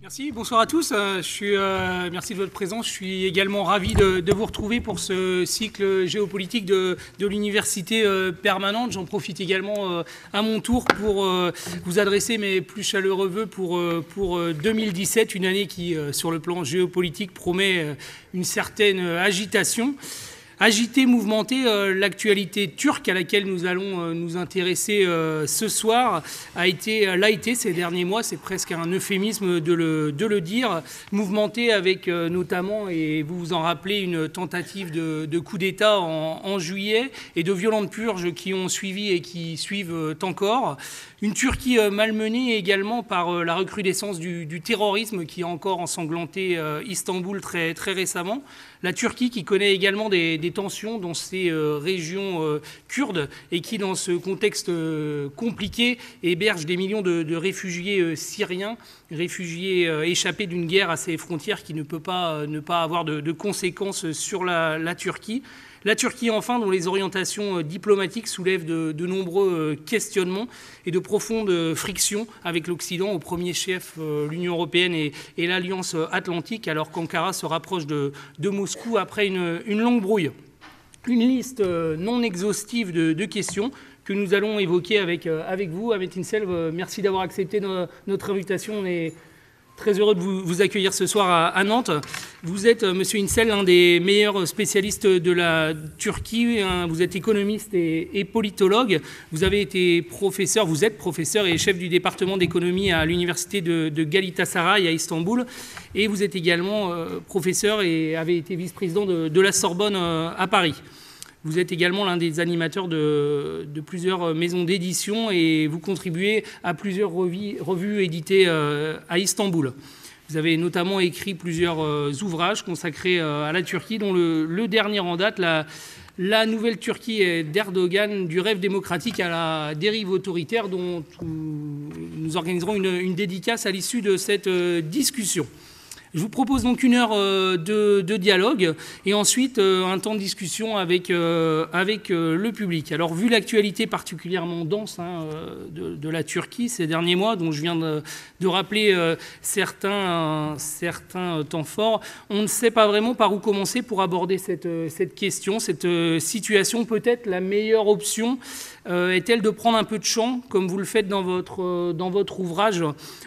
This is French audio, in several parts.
Merci, bonsoir à tous. Euh, euh, merci de votre présence. Je suis également ravi de, vous retrouver pour ce cycle géopolitique de, l'université euh, permanente. J'en profite également à mon tour pour vous adresser mes plus chaleureux voeux pour, pour 2017, une année qui, sur le plan géopolitique, promet une certaine agitation. Agité, mouvementé euh, l'actualité turque à laquelle nous allons euh, nous intéresser euh, ce soir a été, l'a été ces derniers mois, c'est presque un euphémisme de le, dire, mouvementé avec notamment, et vous vous en rappelez, une tentative de, coup d'État en, juillet et de violentes purges qui ont suivi et qui suivent encore. Une Turquie malmenée également par la recrudescence du, terrorisme qui a encore ensanglanté Istanbul très récemment. La Turquie qui connaît également des, tensions dans ses euh, régions euh, kurdes et qui, dans ce contexte euh, compliqué, héberge des millions de, réfugiés syriens, réfugiés échappés d'une guerre à ses frontières qui ne peut pas ne pas avoir de, conséquences sur la Turquie. La Turquie, enfin, dont les orientations euh, diplomatiques soulèvent de, nombreux euh, questionnements et de profondes euh, frictions avec l'Occident, au premier chef l'Union européenne et, l'Alliance atlantique, alors qu'Ankara se rapproche de, Moscou après une, longue brouille. Une liste non exhaustive de, questions que nous allons évoquer avec, avec vous. Amit Selve, merci d'avoir accepté notre invitation. Très heureux de vous, accueillir ce soir à, Nantes. Vous êtes, euh, monsieur Insel, l'un des meilleurs spécialistes de la Turquie. Hein. vous êtes économiste et, politologue. Vous avez été professeur, vous êtes professeur et chef du département d'économie à l'université de, de Galatasaray à Istanbul. Et vous êtes également euh, professeur et avez été vice-président de, la Sorbonne euh, à Paris. Vous êtes également l'un des animateurs de, plusieurs euh, maisons d'édition et vous contribuez à plusieurs revues, éditées euh, à Istanbul. Vous avez notamment écrit plusieurs euh, ouvrages consacrés à la Turquie, dont le, dernier en date, la, nouvelle Turquie d'Erdogan, du rêve démocratique à la dérive autoritaire, dont nous organiserons une, dédicace à l'issue de cette discussion. Je vous propose donc une heure euh, de, dialogue et ensuite euh, un temps de discussion avec, euh, avec le public. Alors, vu l'actualité particulièrement dense hein, de, la Turquie ces derniers mois, dont je viens de, rappeler certains, certains temps forts, on ne sait pas vraiment par où commencer pour aborder cette, cette question, cette situation peut-être la meilleure option euh, est-elle de prendre un peu de champ, comme vous le faites dans votre, euh, dans votre ouvrage,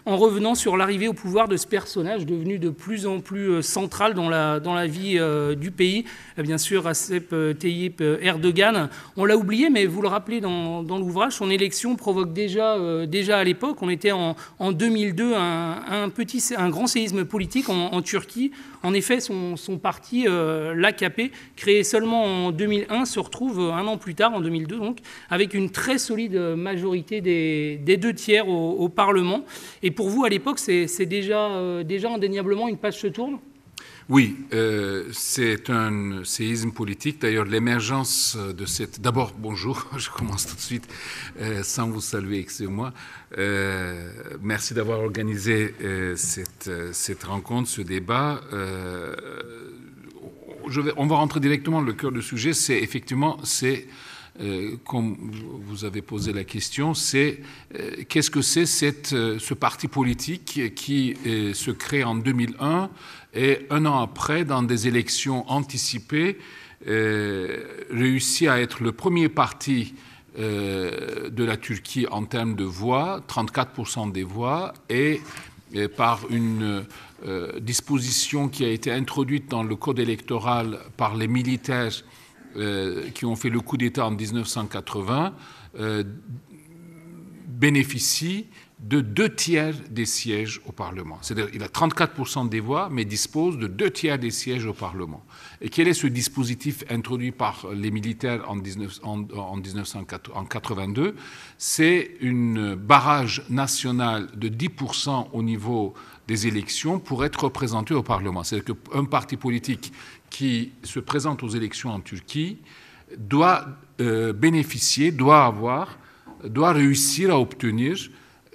en revenant sur l'arrivée au pouvoir de ce personnage devenu de plus en plus euh, central dans la, dans la vie du pays Bien sûr, Asep Tayyip Erdogan, on l'a oublié, mais vous le rappelez dans, dans l'ouvrage, son élection provoque déjà, déjà à l'époque, on était en, en 2002, un, petit, un grand séisme politique en, Turquie. En effet, son, son parti, l'AKP, créé seulement en 2001, se retrouve un an plus tard, en 2002 donc, avec avec une très solide majorité des, deux tiers au, Parlement. Et pour vous, à l'époque, c'est déjà, euh, déjà indéniablement une page se tourne oui, euh, c'est un séisme politique. D'ailleurs, l'émergence de cette... D'abord, bonjour, je commence tout de suite euh, sans vous saluer, excusez-moi. merci d'avoir organisé cette, rencontre, ce débat. Je vais, on va rentrer directement dans le cœur du sujet. C'est effectivement... c'est euh, comme vous avez posé la question, c'est euh, qu'est-ce que c'est euh, ce parti politique qui se crée en 2001 et un an après, dans des élections anticipées, réussit à être le premier parti de la Turquie en termes de voix, 34% des voix, et, par une disposition qui a été introduite dans le code électoral par les militaires euh, qui ont fait le coup d'État en 1980 bénéficie euh, bénéficient de deux tiers des sièges au Parlement. C'est-à-dire qu'il a 34% des voix, mais dispose de deux tiers des sièges au Parlement. Et quel est ce dispositif introduit par les militaires en, 1982 C'est une barrage national de 10% au niveau des élections pour être représenté au Parlement. C'est-à-dire qu'un parti politique qui se présente aux élections en Turquie doit euh, bénéficier, doit avoir, doit réussir à obtenir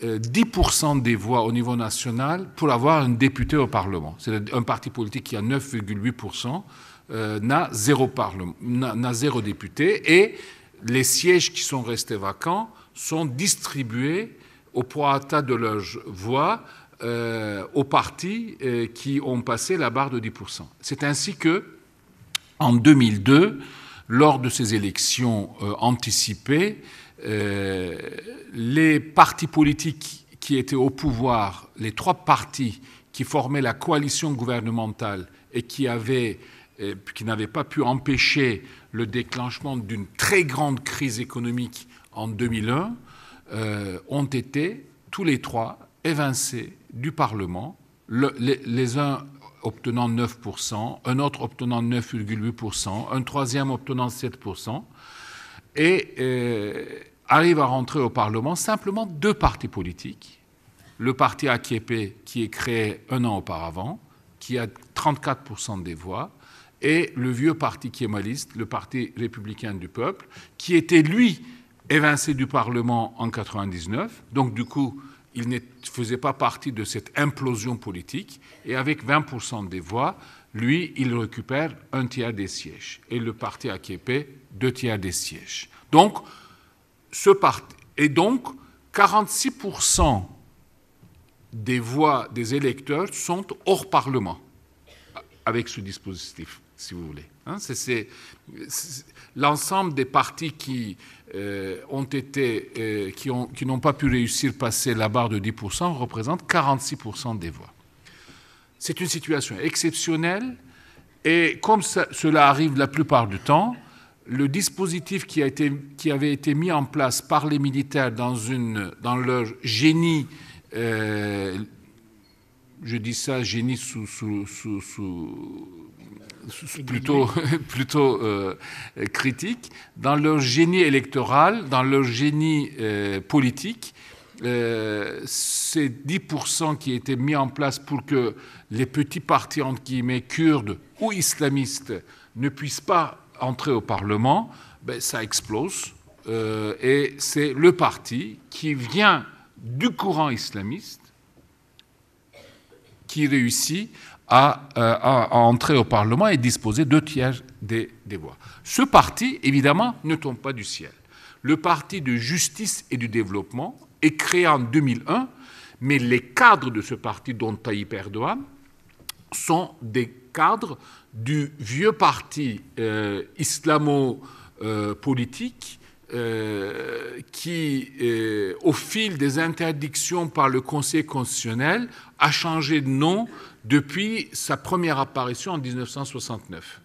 10% euh, des voix au niveau national pour avoir un député au Parlement. C'est un parti politique qui a 9,8%, euh, n'a zéro, zéro député, et les sièges qui sont restés vacants sont distribués au poids de leurs voix euh, aux partis euh, qui ont passé la barre de 10%. C'est ainsi que, en 2002, lors de ces élections euh, anticipées, les partis politiques qui étaient au pouvoir, les trois partis qui formaient la coalition gouvernementale et qui avaient qui n'avaient pas pu empêcher le déclenchement d'une très grande crise économique en 2001, ont été tous les trois évincés du Parlement, les, uns obtenant 9%, un autre obtenant 9,8%, un troisième obtenant 7%, et euh, arrivent à rentrer au Parlement simplement deux partis politiques. Le parti AKP qui est créé un an auparavant, qui a 34% des voix, et le vieux parti kémaliste, le Parti républicain du peuple, qui était, lui, évincé du Parlement en 1999. Donc, du coup, il ne faisait pas partie de cette implosion politique, et avec 20% des voix, lui, il récupère un tiers des sièges, et le parti AKP, deux tiers des sièges. Donc, ce parti, et donc, 46% des voix des électeurs sont hors Parlement, avec ce dispositif, si vous voulez. Hein. c'est l'ensemble des partis qui euh, ont été, euh, qui n'ont qui pas pu réussir passer la barre de 10% représentent 46% des voix. C'est une situation exceptionnelle et comme cela arrive la plupart du temps, le dispositif qui, a été, qui, avait été mis en place par les militaires dans, une, dans leur génie, euh, je dis ça génie sous, sous, sous, sous plutôt, plutôt euh, dans leur génie électoral, dans leur génie euh, politique. Euh, ces 10% qui étaient mis en place pour que les petits partis, entre guillemets, kurdes ou islamistes, ne puissent pas entrer au Parlement, ben, ça explose. Euh, et c'est le parti qui vient du courant islamiste qui réussit euh, à, entrer au Parlement et disposer de tiers des, voix. Ce parti, évidemment, ne tombe pas du ciel. Le parti de justice et du développement est créé en 2001, mais les cadres de ce parti, dont Tayyip Erdogan, sont des cadres du vieux parti euh, islamo-politique euh, qui, au fil des interdictions par le Conseil constitutionnel, a changé de nom depuis sa première apparition en 1969.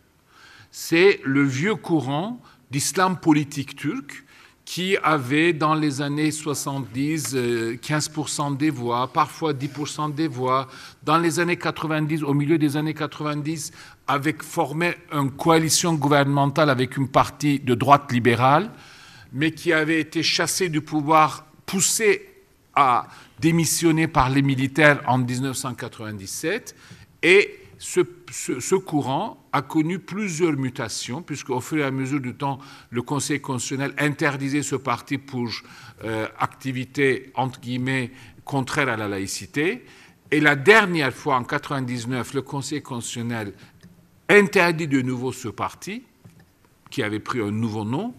C'est le vieux courant d'islam politique turc qui avait dans les années 70 15% euh, des voix, parfois 10% des voix, dans les années 90, au milieu des années 90, avec formé une coalition gouvernementale avec une partie de droite libérale, mais qui avait été chassé du pouvoir, poussé a démissionné par les militaires en 1997 et ce, courant a connu plusieurs mutations, puisque au fur et à mesure du temps, le Conseil constitutionnel interdisait ce parti pour euh, activité, entre guillemets, contraire à la laïcité. Et la dernière fois, en 1999, le Conseil constitutionnel interdit de nouveau ce parti, qui avait pris un nouveau nom.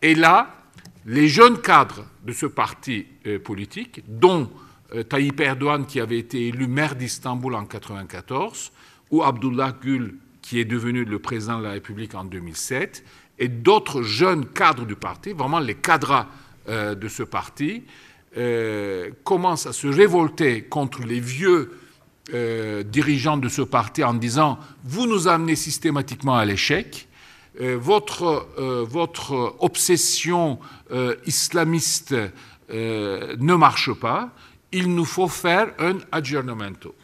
Et là, les jeunes cadres de ce parti euh, politique, dont euh, Tayyip Erdogan, qui avait été élu maire d'Istanbul en 1994, ou Abdullah Gül, qui est devenu le président de la République en 2007, et d'autres jeunes cadres du parti, vraiment les cadres euh, de ce parti, commencent à se révolter contre les vieux dirigeants de ce parti en disant Vous nous amenez systématiquement à l'échec euh, votre, euh, votre obsession euh, islamiste ne marche pas, il nous faut faire un adjournamento.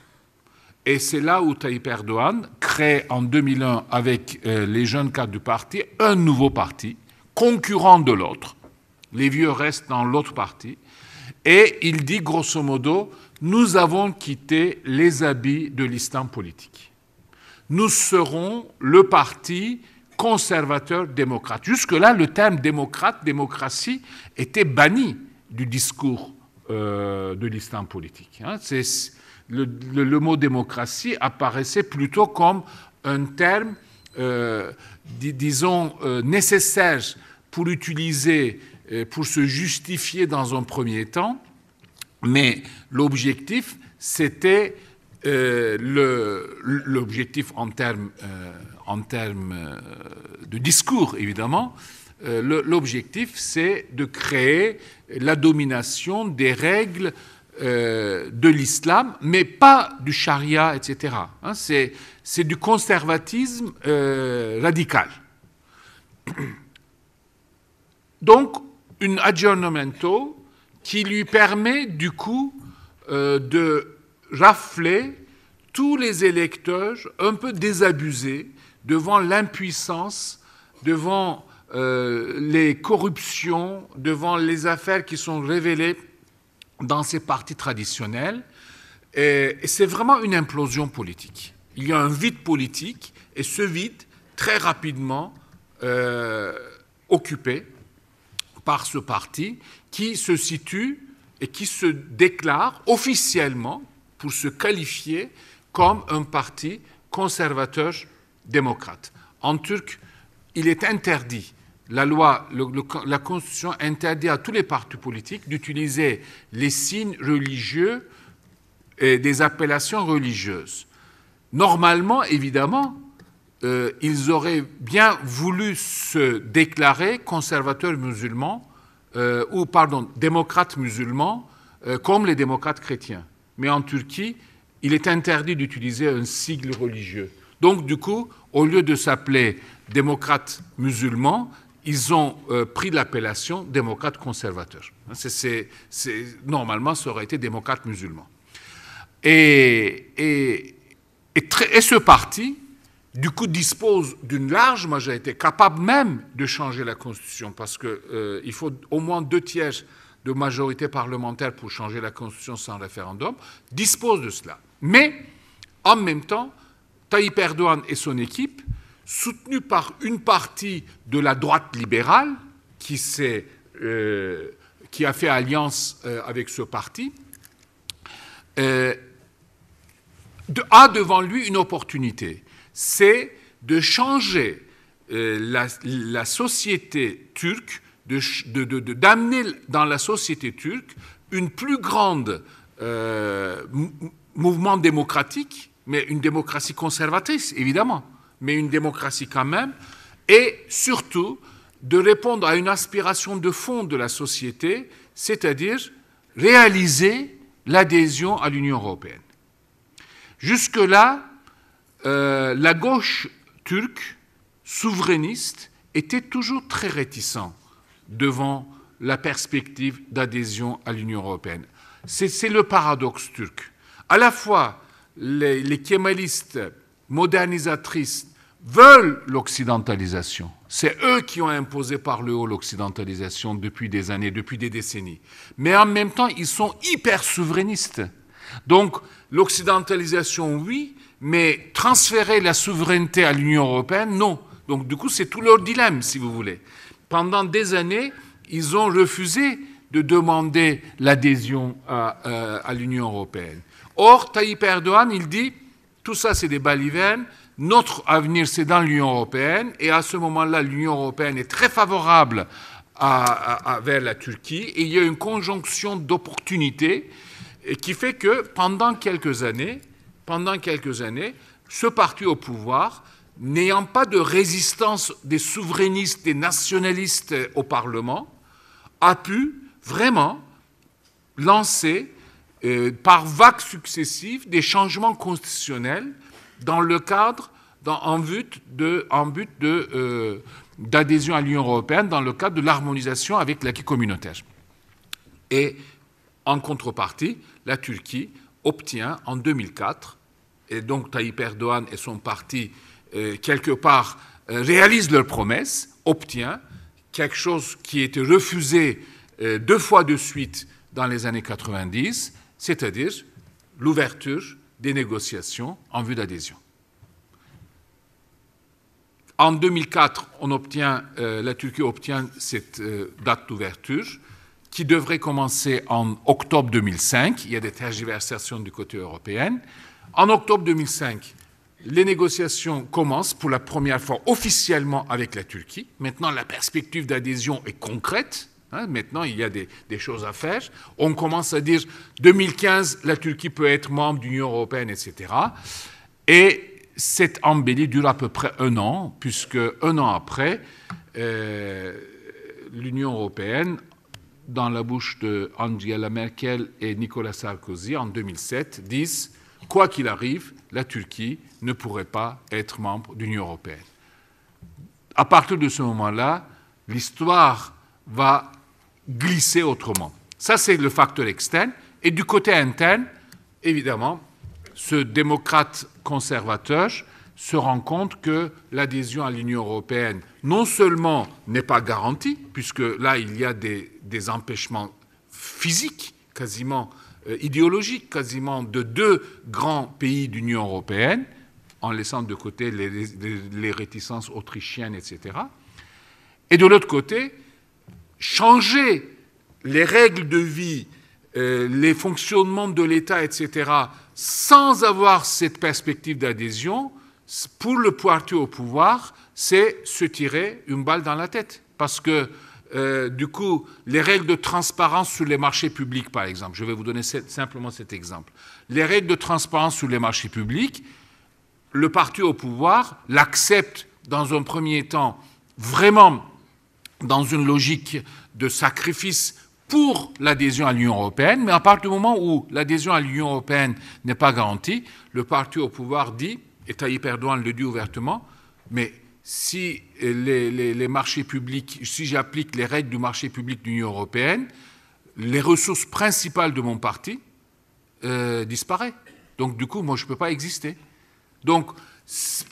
Et c'est là où Tayyip Erdogan crée en 2001, avec les jeunes cadres du parti, un nouveau parti, concurrent de l'autre. Les vieux restent dans l'autre parti. Et il dit grosso modo, nous avons quitté les habits de l'islam politique. Nous serons le parti conservateur démocrate. Jusque-là, le terme démocrate, démocratie, était banni du discours euh, de l'islam politique. Hein. Le, mot démocratie apparaissait plutôt comme un terme, euh, disons, euh, nécessaire pour utiliser, pour se justifier dans un premier temps, mais l'objectif, c'était l'objectif en termes en termes euh, de discours, évidemment, euh, l'objectif, c'est de créer la domination des règles euh, de l'islam, mais pas du charia, etc. Hein. c'est du conservatisme radical. Donc, une aggiornamento qui lui permet, du coup, de rafler tous les électeurs un peu désabusés devant l'impuissance, devant euh, les corruptions, devant les affaires qui sont révélées dans ces partis traditionnels. Et, c'est vraiment une implosion politique. Il y a un vide politique et ce vide, très rapidement, euh, occupé par ce parti qui se situe et qui se déclare officiellement pour se qualifier comme un parti conservateur démocrate. En turc, il est interdit, la loi, la Constitution interdit à tous les partis politiques d'utiliser les signes religieux et des appellations religieuses. Normalement, évidemment, euh, ils auraient bien voulu se déclarer conservateurs musulmans, euh, ou pardon, démocrates musulmans, euh, comme les démocrates chrétiens. Mais en Turquie, il est interdit d'utiliser un sigle religieux. Donc, du coup, au lieu de s'appeler démocrate musulman, ils ont euh, pris l'appellation démocrate conservateur. normalement, ça aurait été démocrate musulman. Et, et, ce parti, du coup, dispose d'une large majorité, capable même de changer la Constitution, parce qu'il euh, faut au moins deux tiers de majorité parlementaire pour changer la Constitution sans référendum, dispose de cela. Mais, en même temps, Tayyip Erdogan et son équipe, soutenus par une partie de la droite libérale qui, euh, qui a fait alliance euh, avec ce parti, euh, a devant lui une opportunité. C'est de changer la, société turque, d'amener dans la société turque une plus grande mouvement démocratique mais une démocratie conservatrice, évidemment, mais une démocratie quand même, et surtout de répondre à une aspiration de fond de la société, c'est-à-dire réaliser l'adhésion à l'Union européenne. Jusque-là, euh, la gauche turque souverainiste était toujours très réticente devant la perspective d'adhésion à l'Union européenne. C'est le paradoxe turc. À la fois, les, kémalistes modernisatrices veulent l'occidentalisation. C'est eux qui ont imposé par le haut l'occidentalisation depuis des années, depuis des décennies. Mais en même temps, ils sont hyper souverainistes. Donc, l'occidentalisation, oui, mais transférer la souveraineté à l'Union européenne, non. Donc, du coup, c'est tout leur dilemme, si vous voulez. Pendant des années, ils ont refusé de demander l'adhésion à euh, l'Union européenne. Or, Tayyip Erdogan, il dit, tout ça c'est des balivernes, notre avenir c'est dans l'Union européenne, et à ce moment-là, l'Union européenne est très favorable à, vers la Turquie, et il y a une conjonction d'opportunités qui fait que pendant quelques années, pendant quelques années, ce parti au pouvoir, n'ayant pas de résistance des souverainistes, des nationalistes au Parlement, a pu vraiment lancer euh, par vagues successives des changements constitutionnels dans le cadre, en but de, de euh, d'adhésion à l'Union européenne, dans le cadre de l'harmonisation avec l'acquis communautaire. Et en contrepartie, la Turquie obtient en 2004, et donc Tayyip Erdogan et son parti, euh, quelque part, réalisent leurs promesses, obtient quelque chose qui était refusé deux fois de suite dans les années 90, c'est-à-dire l'ouverture des négociations en vue d'adhésion. En 2004, on euh, la Turquie obtient cette euh, date d'ouverture qui devrait commencer en octobre 2005. Il y a des tergiversations du côté européen. En octobre 2005, les négociations commencent pour la première fois officiellement avec la Turquie. Maintenant, la perspective d'adhésion est concrète. Hein, maintenant, il y a des, choses à faire. On commence à dire 2015, la Turquie peut être membre de l'Union européenne, etc. Et cette embellie dure à peu près un an, puisque un an après, euh, l'Union européenne, dans la bouche de Angela Merkel et Nicolas Sarkozy en 2007, disent quoi qu'il arrive, la Turquie ne pourrait pas être membre de l'Union européenne. À partir de ce moment-là, l'histoire va glisser autrement. Ça, c'est le facteur externe. Et du côté interne, évidemment, ce démocrate conservateur se rend compte que l'adhésion à l'Union européenne, non seulement n'est pas garantie, puisque là, il y a des, empêchements physiques, quasiment euh, idéologiques, quasiment de deux grands pays d'Union européenne, en laissant de côté les, les réticences autrichiennes, etc. Et de l'autre côté, changer les règles de vie, euh, les fonctionnements de l'État, etc., sans avoir cette perspective d'adhésion, pour le Parti au pouvoir, c'est se tirer une balle dans la tête. Parce que, euh, du coup, les règles de transparence sur les marchés publics, par exemple, je vais vous donner simplement cet exemple. Les règles de transparence sur les marchés publics, le parti au pouvoir l'accepte dans un premier temps vraiment dans une logique de sacrifice pour l'adhésion à l'Union européenne, mais à partir du moment où l'adhésion à l'Union européenne n'est pas garantie, le parti au pouvoir dit, et Tayyip le dit ouvertement, mais si les, marchés publics, si j'applique les règles du marché public de l'Union européenne, les ressources principales de mon parti euh, disparaissent. Donc du coup, moi, je ne peux pas exister. Donc,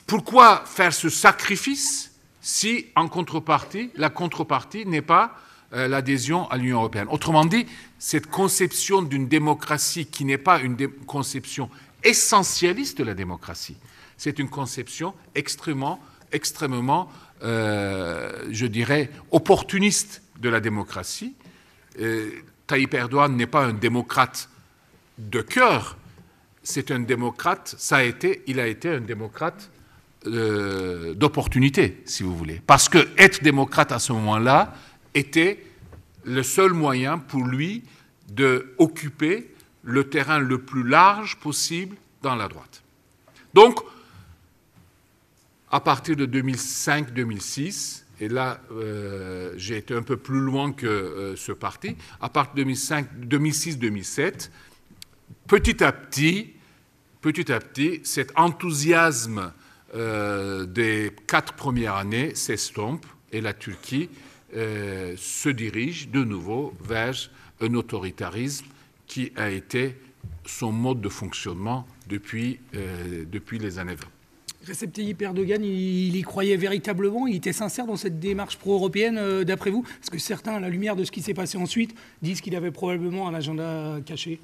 pourquoi faire ce sacrifice si, en contrepartie, la contrepartie n'est pas euh, l'adhésion à l'Union européenne. Autrement dit, cette conception d'une démocratie qui n'est pas une conception essentialiste de la démocratie, c'est une conception extrêmement, extrêmement, euh, je dirais, opportuniste de la démocratie. Euh, Tayyip Erdogan n'est pas un démocrate de cœur, c'est un démocrate, ça a été, il a été un démocrate euh, d'opportunité, si vous voulez. Parce que être démocrate à ce moment-là était le seul moyen pour lui d'occuper le terrain le plus large possible dans la droite. Donc, à partir de 2005-2006, et là euh, j'ai été un peu plus loin que euh, ce parti, à partir de 2006-2007, petit à petit, petit à petit, cet enthousiasme euh, des quatre premières années s'estompe et la Turquie euh, se dirige de nouveau vers un autoritarisme qui a été son mode de fonctionnement depuis, euh, depuis les années 20. Recep Tayyip Erdogan, il y croyait véritablement, il était sincère dans cette démarche pro-européenne, d'après vous Parce que certains, à la lumière de ce qui s'est passé ensuite, disent qu'il avait probablement un agenda caché.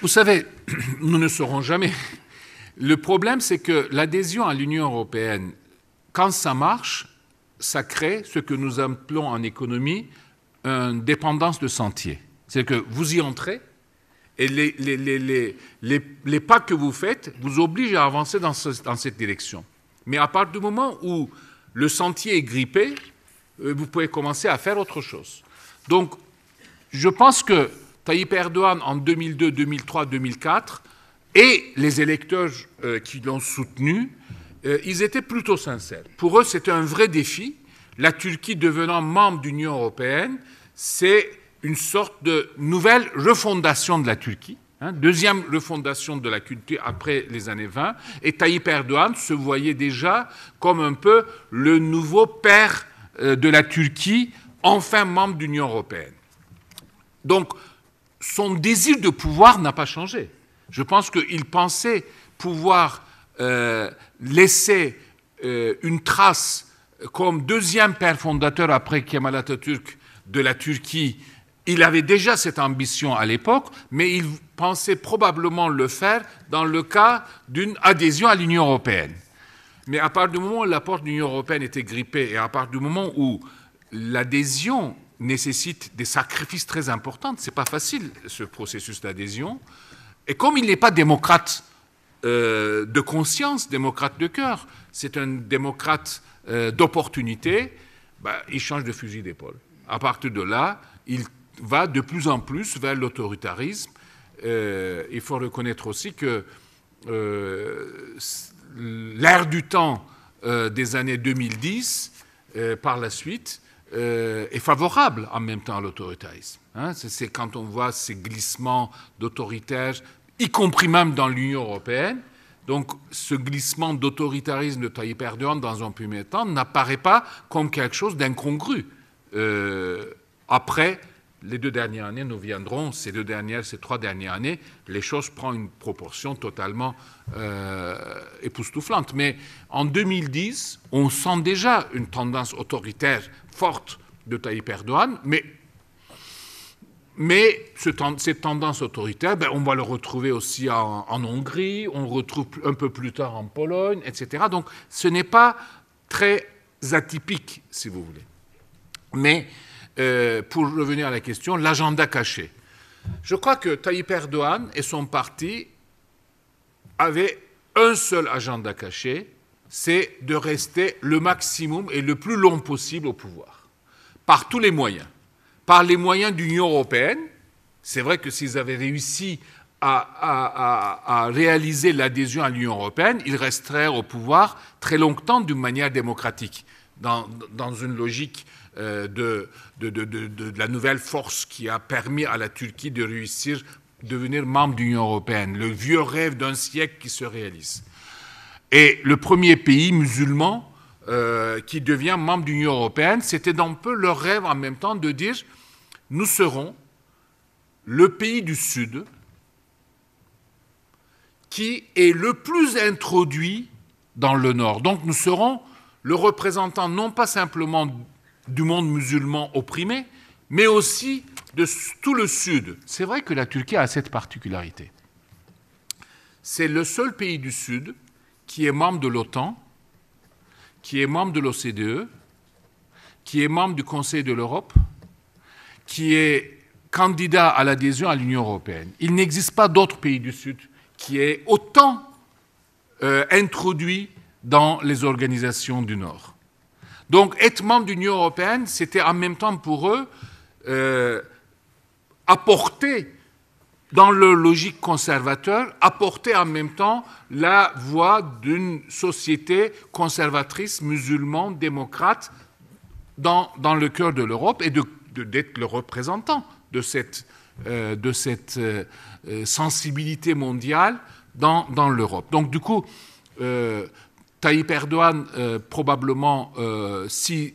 Vous savez, nous ne saurons jamais le problème, c'est que l'adhésion à l'Union européenne, quand ça marche, ça crée ce que nous appelons en économie une dépendance de sentier. C'est que vous y entrez et les, pas que vous faites vous obligent à avancer dans, cette direction. Mais à partir du moment où le sentier est grippé, euh, vous pouvez commencer à faire autre chose. Donc, je pense que Tayyip Erdogan, en 2002, 2003, 2004, et les électeurs euh, qui l'ont soutenu, euh, ils étaient plutôt sincères. Pour eux, c'était un vrai défi. La Turquie devenant membre de l'Union européenne, c'est une sorte de nouvelle refondation de la Turquie, hein. deuxième refondation de la culture après les années 20. Et Tayyip Erdogan se voyait déjà comme un peu le nouveau père euh, de la Turquie, enfin membre de l'Union européenne. Donc, son désir de pouvoir n'a pas changé. Je pense qu'il pensait pouvoir euh, laisser euh, une trace euh, comme deuxième père fondateur après Kemal Atatürk de la Turquie. Il avait déjà cette ambition à l'époque, mais il pensait probablement le faire dans le cas d'une adhésion à l'Union européenne. Mais à part du moment où la porte de l'Union européenne était grippée et à part du moment où l'adhésion nécessite des sacrifices très importants, n'est pas facile ce processus d'adhésion, et comme il n'est pas démocrate euh, de conscience, démocrate de cœur, c'est un démocrate euh, d'opportunité, bah, il change de fusil d'épaule. À partir de là, il va de plus en plus vers l'autoritarisme. Euh, il faut reconnaître aussi que l'ère du temps des années 2010, par la suite, est favorable en même temps à l'autoritarisme. Hein, c'est quand on voit ces glissements d'autoritaire, y compris même dans l'Union européenne. Donc ce glissement d'autoritarisme de Tayyip Erdogan dans un premier temps n'apparaît pas comme quelque chose d'incongru. Euh, après les deux dernières années, nous viendrons, ces deux dernières, ces trois dernières années, les choses prennent une proportion totalement euh, époustouflante. Mais en 2010, on sent déjà une tendance autoritaire forte de Tayyip Erdogan, mais mais cette tendance autoritaire, ben, on va le retrouver aussi en, Hongrie, on retrouve un peu plus tard en Pologne, etc. Donc ce n'est pas très atypique, si vous voulez. Mais euh, pour revenir à la question, l'agenda caché. Je crois que Tayyip Erdogan et son parti avaient un seul agenda caché, c'est de rester le maximum et le plus long possible au pouvoir, par tous les moyens par les moyens de l'Union européenne. C'est vrai que s'ils avaient réussi à, réaliser l'adhésion à l'Union européenne, ils resteraient au pouvoir très longtemps d'une manière démocratique, dans, une logique euh, de, de, la nouvelle force qui a permis à la Turquie de réussir à devenir membre de l'Union européenne, le vieux rêve d'un siècle qui se réalise. Et le premier pays musulman euh, qui devient membre de l'Union européenne, c'était un peu leur rêve en même temps de dire nous serons le pays du Sud qui est le plus introduit dans le Nord. Donc nous serons le représentant non pas simplement du monde musulman opprimé, mais aussi de tout le Sud. C'est vrai que la Turquie a cette particularité. C'est le seul pays du Sud qui est membre de l'OTAN qui est membre de l'OCDE, qui est membre du Conseil de l'Europe, qui est candidat à l'adhésion à l'Union européenne. Il n'existe pas d'autre pays du Sud qui est autant euh, introduit dans les organisations du Nord. Donc être membre de l'Union européenne, c'était en même temps pour eux euh, apporter dans leur logique conservateur, apporter en même temps la voix d'une société conservatrice, musulmane, démocrate, dans, le cœur de l'Europe et d'être le représentant de cette, euh, euh, euh, sensibilité mondiale dans, l'Europe. Donc du coup, euh, Tayyip probablement, si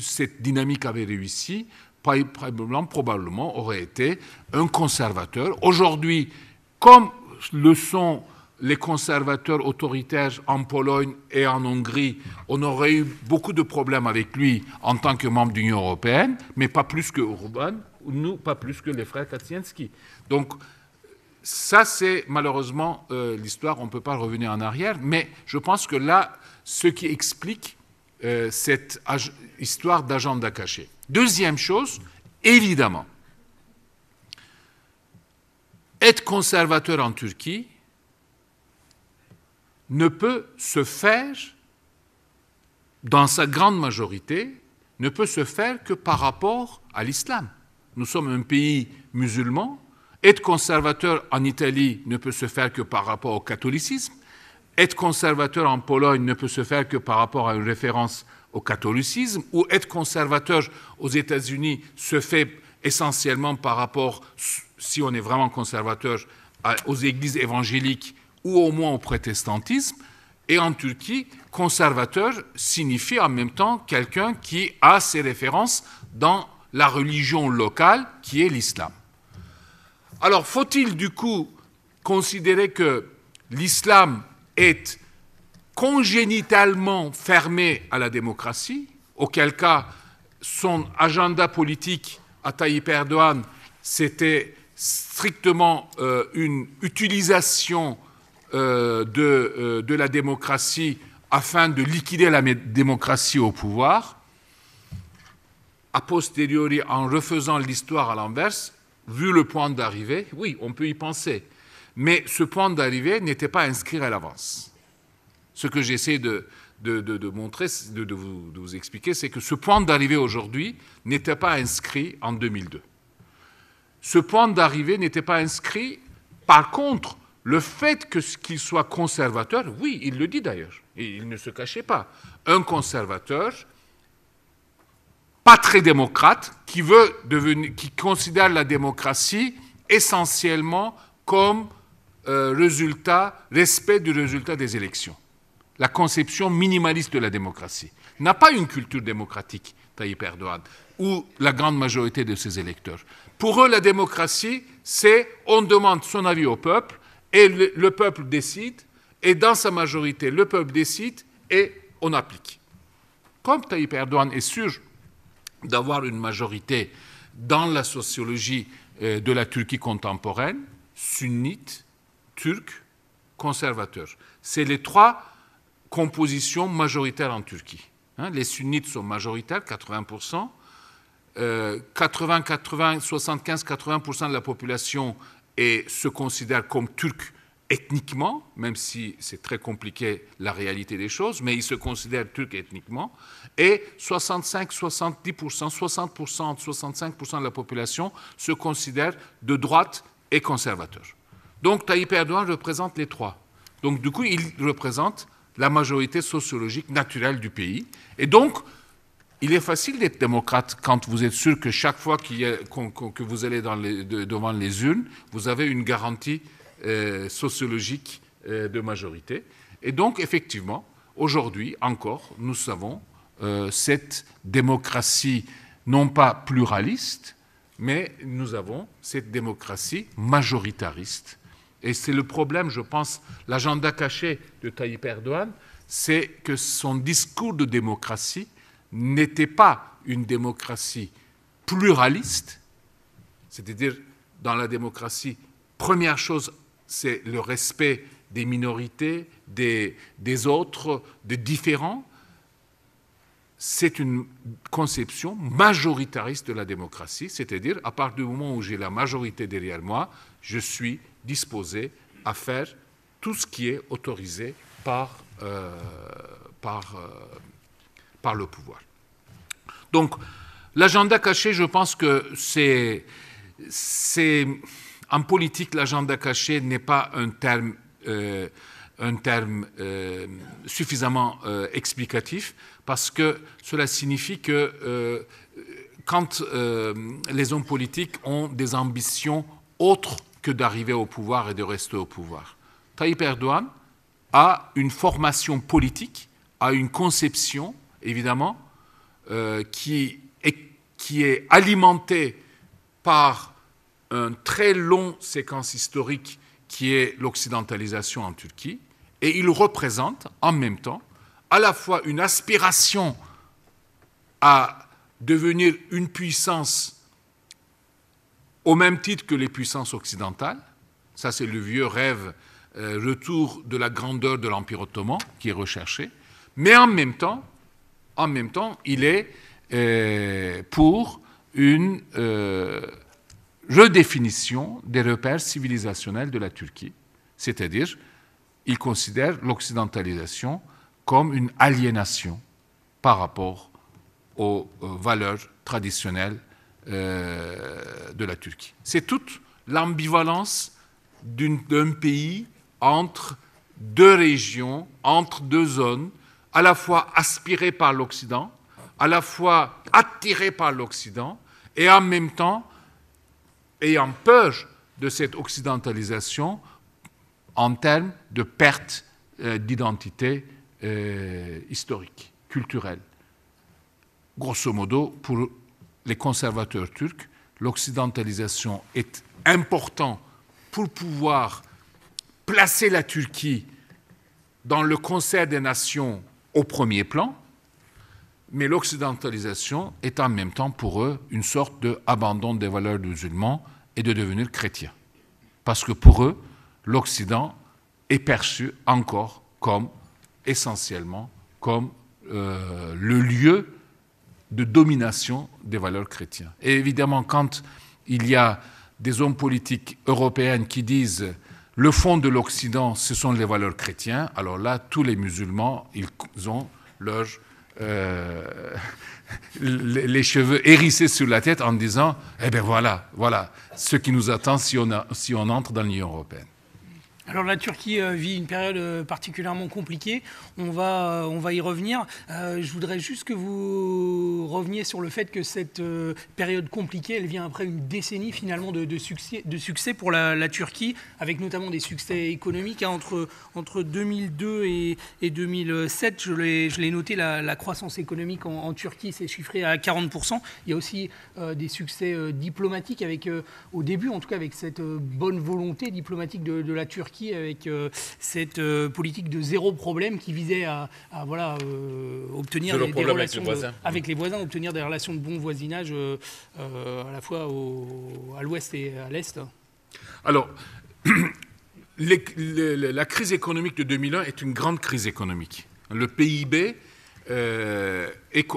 cette dynamique avait réussi, probablement, probablement aurait été un conservateur. Aujourd'hui, comme le sont les conservateurs autoritaires en Pologne et en Hongrie, on aurait eu beaucoup de problèmes avec lui en tant que membre de l'Union européenne, mais pas plus que Urban, nous, pas plus que les frères Kaczynski. Donc, ça, c'est malheureusement euh, l'histoire, on ne peut pas revenir en arrière, mais je pense que là, ce qui explique euh, cette histoire d'agenda caché, Deuxième chose, évidemment, être conservateur en Turquie ne peut se faire, dans sa grande majorité, ne peut se faire que par rapport à l'islam. Nous sommes un pays musulman. Être conservateur en Italie ne peut se faire que par rapport au catholicisme. Être conservateur en Pologne ne peut se faire que par rapport à une référence au catholicisme, ou être conservateur aux États-Unis se fait essentiellement par rapport, si on est vraiment conservateur, aux églises évangéliques ou au moins au protestantisme. Et en Turquie, conservateur signifie en même temps quelqu'un qui a ses références dans la religion locale qui est l'islam. Alors faut-il du coup considérer que l'islam est congénitalement fermé à la démocratie, auquel cas son agenda politique à Tayyip Erdogan, c'était strictement euh, une utilisation euh, de, euh, de, la démocratie afin de liquider la démocratie au pouvoir, a posteriori, en refaisant l'histoire à l'inverse, vu le point d'arrivée, oui, on peut y penser. Mais ce point d'arrivée n'était pas inscrit à l'avance. Ce que j'essaie de, montrer, de, vous, expliquer, c'est que ce point d'arrivée aujourd'hui n'était pas inscrit en 2002. Ce point d'arrivée n'était pas inscrit. Par contre, le fait qu'il soit conservateur, oui, il le dit d'ailleurs, il ne se cachait pas. Un conservateur, pas très démocrate, qui, veut devenir, qui considère la démocratie essentiellement comme euh, résultat, respect du résultat des élections la conception minimaliste de la démocratie, n'a pas une culture démocratique, Tayyip Erdogan, ou la grande majorité de ses électeurs. Pour eux, la démocratie, c'est on demande son avis au peuple et le, peuple décide, et dans sa majorité, le peuple décide et on applique. Comme Tayyip Erdogan est sûr d'avoir une majorité dans la sociologie euh, de la Turquie contemporaine, sunnite, turque, conservateur. C'est les trois composition majoritaire en Turquie. Hein. les sunnites sont majoritaires, 80%. 80, 80, 75, 80% de la population se considère comme turc ethniquement, même si c'est très compliqué la réalité des choses, mais ils se considèrent turcs ethniquement, et 65, 70%, 60%, 65% de la population se considère de droite et conservateur. Donc Tayyip Erdogan représente les trois. Donc du coup, il représente la majorité sociologique naturelle du pays. Et donc, il est facile d'être démocrate quand vous êtes sûr que chaque fois que vous allez devant les urnes, vous avez une garantie euh, sociologique euh, de majorité. Et donc, effectivement, aujourd'hui encore, nous avons euh, cette démocratie non pas pluraliste, mais nous avons cette démocratie majoritariste et c'est le problème, je pense, l'agenda caché de Tayyip Erdogan, c'est que son discours de démocratie n'était pas une démocratie pluraliste, c'est-à-dire dans la démocratie, première chose, c'est le respect des minorités, des, des autres, des différents. C'est une conception majoritariste de la démocratie, c'est-à-dire à partir du moment où j'ai la majorité derrière moi, je suis disposés à faire tout ce qui est autorisé par, euh, par, euh, par le pouvoir. Donc, l'agenda caché, je pense que c'est. En politique, l'agenda caché n'est pas un terme, euh, un terme suffisamment explicatif parce que cela signifie que quand les hommes politiques ont des ambitions autres que d'arriver au pouvoir et de rester au pouvoir. Tayyip Erdogan a une formation politique, a une conception, évidemment, euh, qui, est, qui est alimentée par un très long séquence historique qui est l'occidentalisation en Turquie, et il représente en même temps à la fois une aspiration à devenir une puissance au même titre que les puissances occidentales. Ça, c'est le vieux rêve, retour euh, de la grandeur de l'Empire ottoman qui est recherché. Mais en même temps, en même temps il est euh, pour une euh, redéfinition des repères civilisationnels de la Turquie. C'est-à-dire, il considère l'occidentalisation comme une aliénation par rapport aux valeurs traditionnelles euh, de la Turquie. C'est toute l'ambivalence d'un pays entre deux régions, entre deux zones, à la fois aspirées par l'Occident, à la fois attirées par l'Occident, et en même temps ayant peur de cette occidentalisation en termes de perte euh, d'identité euh, historique, culturelle. Grosso modo, pour les conservateurs turcs, l'occidentalisation est importante pour pouvoir placer la Turquie dans le concert des nations au premier plan, mais l'occidentalisation est en même temps pour eux une sorte d'abandon des valeurs musulmanes et de devenir chrétien. Parce que pour eux, l'Occident est perçu encore comme essentiellement comme euh, le lieu de domination des valeurs chrétiennes. Et évidemment, quand il y a des hommes politiques européens qui disent le fond de l'Occident, ce sont les valeurs chrétiennes, alors là, tous les musulmans, ils ont euh, les cheveux hérissés sur la tête en disant, eh bien voilà, voilà ce qui nous attend si on entre dans l'Union européenne. Alors la Turquie euh, vit une période euh, particulièrement compliquée, on va, euh, on va y revenir. je voudrais juste que vous reveniez sur le fait que cette période compliquée, elle vient après une décennie finalement de, succès, de succès pour la, Turquie, avec notamment des succès économiques. Hein. entre, entre 2002 et, 2007, je l'ai noté, la, croissance économique en, Turquie s'est chiffrée à 40%. Il y a aussi des succès diplomatiques, avec, au début en tout cas avec cette bonne volonté diplomatique de la Turquie avec euh, cette euh, politique de zéro problème qui visait à, voilà, euh, obtenir des, relations avec, mm. les voisins, obtenir des relations de bon voisinage à la fois à l'ouest et à l'est Alors, la crise économique de 2001 est une grande crise économique. Le PIB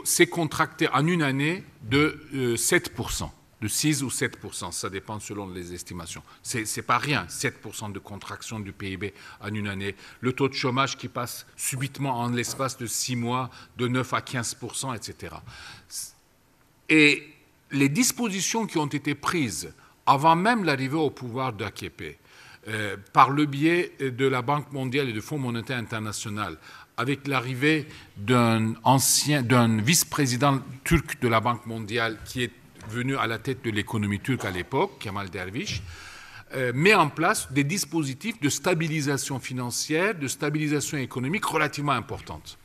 s'est contracté en une année de 7% de 6 ou 7 ça dépend selon les estimations. C'est n'est pas rien, 7 de contraction du PIB en une année. Le taux de chômage qui passe subitement en l'espace de 6 mois de 9 à 15 etc. Et les dispositions qui ont été prises avant même l'arrivée au pouvoir d'AKP, euh, par le biais de la Banque mondiale et du Fonds monétaire international, avec l'arrivée d'un ancien, d'un vice-président turc de la Banque mondiale qui est venu à la tête de l'économie turque à l'époque, Kemal Dervish, euh, met en place des dispositifs de stabilisation financière, de stabilisation économique relativement importantes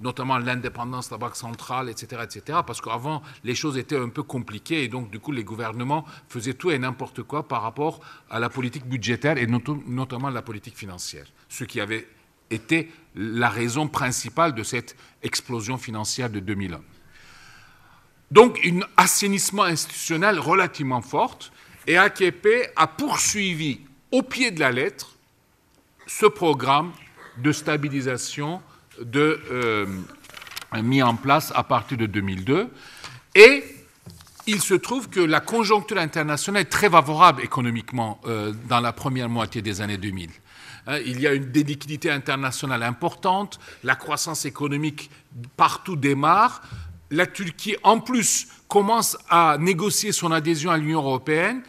notamment l'indépendance de la Banque centrale, etc., etc., parce qu'avant, les choses étaient un peu compliquées et donc, du coup, les gouvernements faisaient tout et n'importe quoi par rapport à la politique budgétaire et notamment la politique financière, ce qui avait été la raison principale de cette explosion financière de 2001. Donc, un assainissement institutionnel relativement fort. Et AKP a poursuivi au pied de la lettre ce programme de stabilisation de, euh, mis en place à partir de 2002. Et il se trouve que la conjoncture internationale est très favorable économiquement euh, dans la première moitié des années 2000. Hein, il y a une déliquidité internationale importante, la croissance économique partout démarre, la Turquie, en plus, commence à négocier son adhésion à l'Union européenne,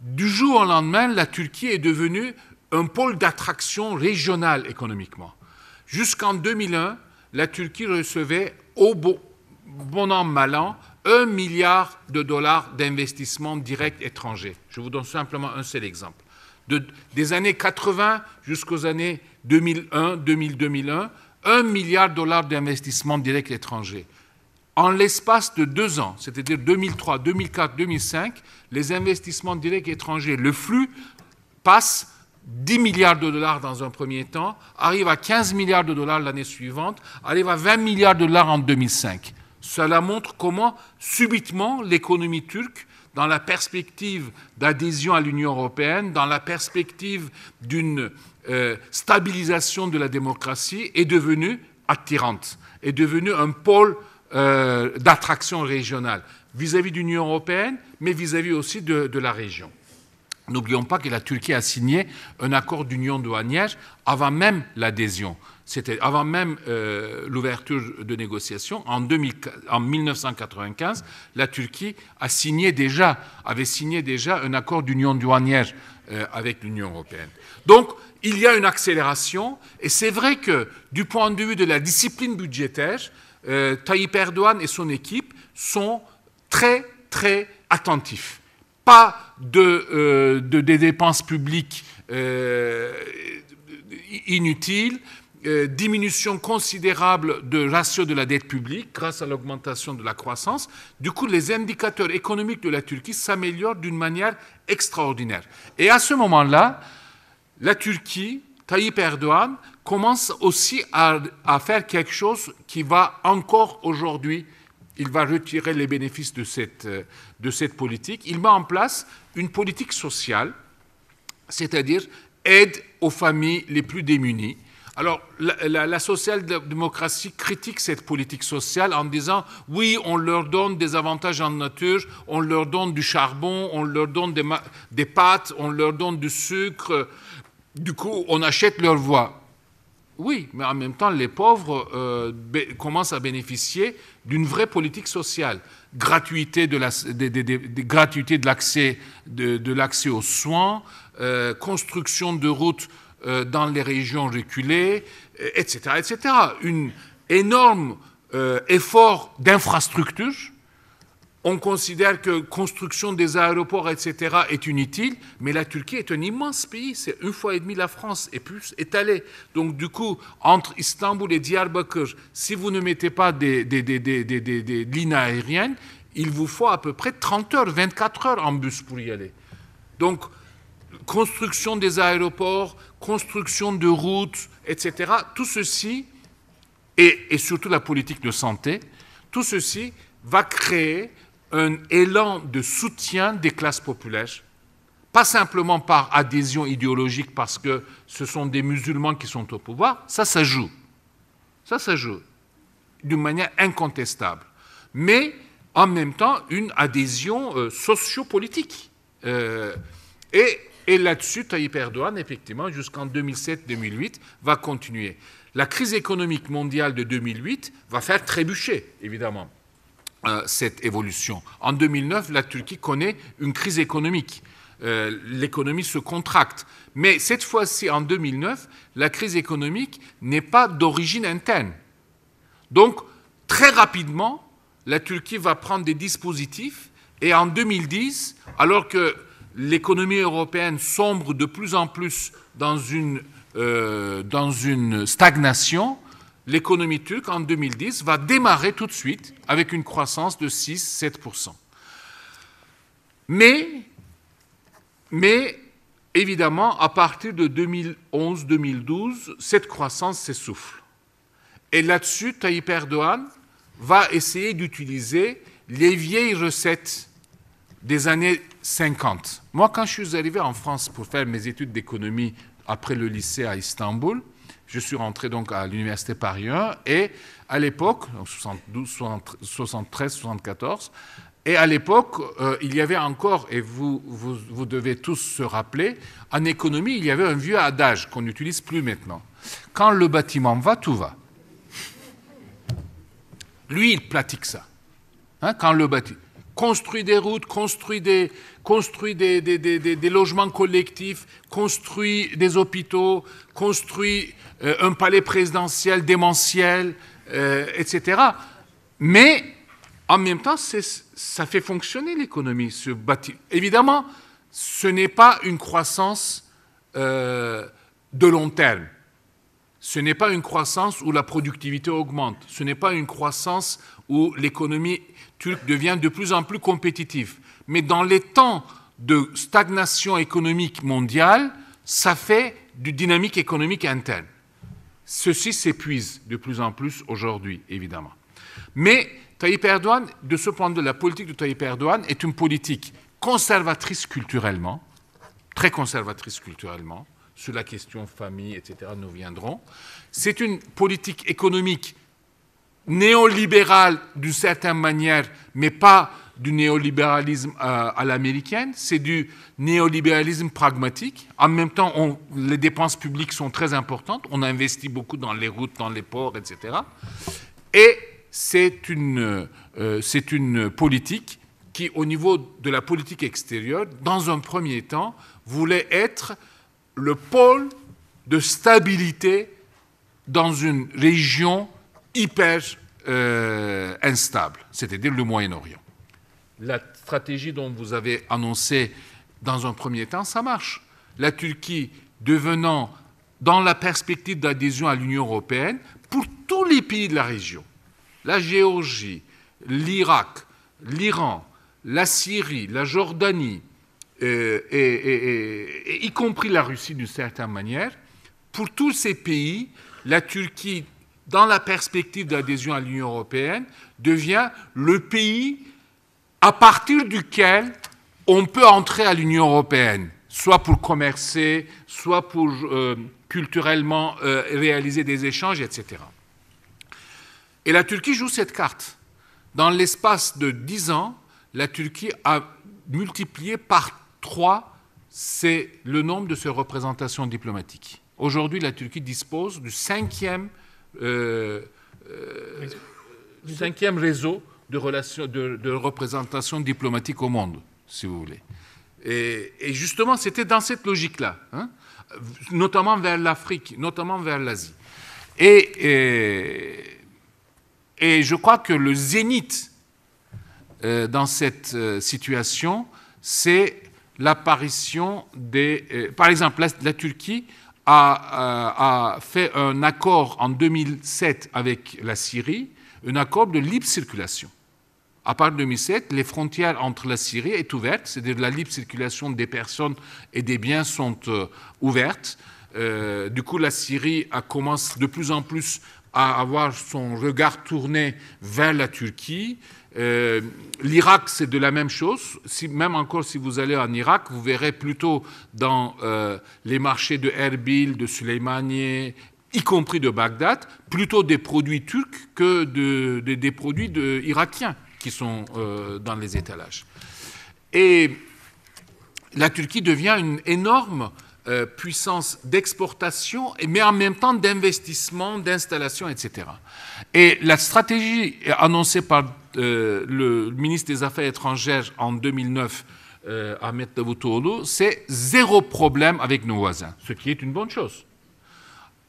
du jour au lendemain, la Turquie est devenue un pôle d'attraction régional économiquement. Jusqu'en 2001, la Turquie recevait au bon an, mal an, un milliard de dollars d'investissements directs étrangers. Je vous donne simplement un seul exemple. des années 80 jusqu'aux années 2001, 2000, 2001, un milliard de dollars d'investissements directs étrangers. En l'espace de deux ans, c'est-à-dire 2003, 2004, 2005, les investissements directs étrangers, le flux passe 10 milliards de dollars dans un premier temps, arrive à 15 milliards de dollars l'année suivante, arrive à 20 milliards de dollars en 2005. Cela montre comment subitement l'économie turque, dans la perspective d'adhésion à l'Union européenne, dans la perspective d'une euh, stabilisation de la démocratie, est devenue attirante, est devenue un pôle euh, d'attraction régionale vis-à-vis de l'Union européenne, mais vis-à-vis aussi de, la région. N'oublions pas que la Turquie a signé un accord d'union douanière avant même l'adhésion. C'était avant même euh, l'ouverture de négociations. En, 1995, la Turquie déjà, avait signé déjà un accord d'union douanière euh, avec l'Union européenne. Donc, il y a une accélération, et c'est vrai que du point de vue de la discipline budgétaire, euh, Tayyip Erdogan et son équipe sont très, très attentifs. Pas de, euh, des dépenses publiques euh, inutiles, diminution considérable de ratio de la dette publique grâce à l'augmentation de la croissance. Du coup, les indicateurs économiques de la Turquie s'améliorent d'une manière extraordinaire. Et à ce moment-là, la Turquie Tayyip Erdogan commence aussi à, faire quelque chose qui va encore aujourd'hui, il va retirer les bénéfices de cette, euh, de cette politique. Il met en place une politique sociale, c'est-à-dire aide aux familles les plus démunies. Alors, la, la, social-démocratie critique cette politique sociale en disant oui, on leur donne des avantages en nature, on leur donne du charbon, on leur donne des, des pâtes, on leur donne du sucre, du coup, on achète leur voix. Oui, mais en même temps, les pauvres euh, commencent à bénéficier d'une vraie politique sociale. Gratuité de l'accès de l'accès aux soins, euh, construction de routes euh, dans les régions reculées, etc., etc. Un énorme effort d'infrastructure on considère que construction des aéroports, etc., est inutile, mais la Turquie est un immense pays, c'est une fois et demie la France et plus étalée. Donc du coup, entre Istanbul et Diyarbakir, si vous ne mettez pas des, des, lignes aériennes, il vous faut à peu près 30 heures, 24 heures en bus pour y aller. Donc construction des aéroports, construction de routes, etc., tout ceci, et, et surtout la politique de santé, tout ceci va créer un élan de soutien des classes populaires, pas simplement par adhésion idéologique parce que ce sont des musulmans qui sont au pouvoir, ça, ça joue. Ça, ça joue d'une manière incontestable. Mais en même temps, une adhésion euh, sociopolitique. Euh, et, là-dessus, Tayyip Erdogan, effectivement, jusqu'en 2007-2008, va continuer. La crise économique mondiale de 2008 va faire trébucher, évidemment, euh, cette évolution. En 2009, la Turquie connaît une crise économique. Euh, l'économie se contracte. Mais cette fois-ci, en 2009, la crise économique n'est pas d'origine interne. Donc, très rapidement, la Turquie va prendre des dispositifs et en 2010, alors que l'économie européenne sombre de plus en plus dans une euh, stagnation, l'économie turque en 2010 va démarrer tout de suite avec une croissance de 6-7%. Mais, évidemment, à partir de 2011-2012, cette croissance s'essouffle. Et là-dessus, Tayyip Erdogan va essayer d'utiliser les vieilles recettes des années 50. Moi, quand je suis arrivé en France pour faire mes études d'économie après le lycée à Istanbul, je suis rentré donc à l'université Paris 1 et à l'époque, 72, 73, 74, et à l'époque, euh, il y avait encore, et vous, vous, devez tous se rappeler, en économie, il y avait un vieux adage qu'on n'utilise plus maintenant. Quand le bâtiment va, tout va. Lui, il pratique ça. Hein, quand le bâtiment construit des routes, construit des, construit des, des, logements collectifs, construit des hôpitaux, construit euh, un palais présidentiel démentiel, euh, etc. Mais en même temps, ça fait fonctionner l'économie. Ce Évidemment, ce n'est pas une croissance euh, de long terme. Ce n'est pas une croissance où la productivité augmente. Ce n'est pas une croissance où l'économie turc devient de plus en plus compétitif. Mais dans les temps de stagnation économique mondiale, ça fait du dynamique économique interne. Ceci s'épuise de plus en plus aujourd'hui, évidemment. Mais Tayyip Erdogan, de ce point de vue, la politique de Tayyip Erdogan est une politique conservatrice culturellement, très conservatrice culturellement, sur la question famille, etc., nous viendrons. C'est une politique économique néolibéral d'une certaine manière, mais pas du néolibéralisme euh, à l'américaine, c'est du néolibéralisme pragmatique. En même temps, on, les dépenses publiques sont très importantes, on investit beaucoup dans les routes, dans les ports, etc. Et c'est une, euh, c'est une politique qui, au niveau de la politique extérieure, dans un premier temps, voulait être le pôle de stabilité dans une région hyper euh, instable, c'est-à-dire le Moyen-Orient. La stratégie dont vous avez annoncé dans un premier temps, ça marche. La Turquie devenant, dans la perspective d'adhésion à l'Union européenne, pour tous les pays de la région, la Géorgie, l'Irak, l'Iran, la Syrie, la Jordanie, euh, y compris la Russie d'une certaine manière, pour tous ces pays, la Turquie dans la perspective d'adhésion à l'Union européenne, devient le pays à partir duquel on peut entrer à l'Union européenne, soit pour commercer, soit pour euh, culturellement euh, réaliser des échanges, etc. Et la Turquie joue cette carte. Dans l'espace de dix ans, la Turquie a multiplié par trois c'est le nombre de ses représentations diplomatiques. Aujourd'hui, la Turquie dispose du cinquième euh, euh, cinquième réseau de, relations, de, représentation diplomatique au monde, si vous voulez. Et, justement, c'était dans cette logique-là, hein, notamment vers l'Afrique, notamment vers l'Asie. Et, et, je crois que le zénith euh, dans cette situation, c'est l'apparition des... par exemple, la Turquie euh, a, fait un accord en 2007 avec la Syrie, un accord de libre circulation. À partir de 2007, les frontières entre la Syrie est ouvertes, c'est-à-dire la libre circulation des personnes et des biens sont euh, ouvertes. Euh, du coup, la Syrie a commence de plus en plus à avoir son regard tourné vers la Turquie. Euh, L'Irak, c'est de la même chose. Si, même encore si vous allez en Irak, vous verrez plutôt dans euh, les marchés de Erbil, de Suleymaniye, y compris de Bagdad, plutôt des produits turcs que de, des produits de, irakiens qui sont euh, dans les étalages. Et la Turquie devient une énorme puissance d'exportation, mais en même temps d'investissement, d'installation, etc. Et la stratégie annoncée par euh, le ministre des Affaires étrangères en 2009, Ahmed Ahmet Davutoğlu, c'est zéro problème avec nos voisins, ce qui est une bonne chose.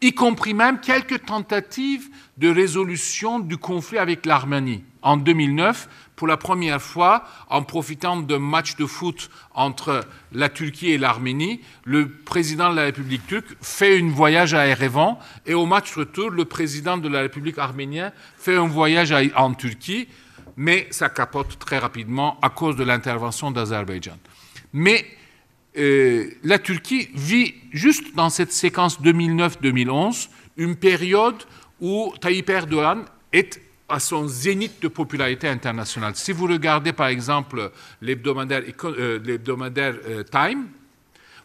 Y compris même quelques tentatives de résolution du conflit avec l'Arménie. En 2009, pour la première fois, en profitant d'un match de foot entre la Turquie et l'Arménie, le président de la République turque fait un voyage à Erevan et au match retour, le président de la République arménienne fait un voyage en Turquie mais ça capote très rapidement à cause de l'intervention d'Azerbaïdjan. Mais euh, la Turquie vit juste dans cette séquence 2009-2011 une période où Tayyip Erdogan est à son zénith de popularité internationale. Si vous regardez par exemple l'hebdomadaire euh, euh, Time,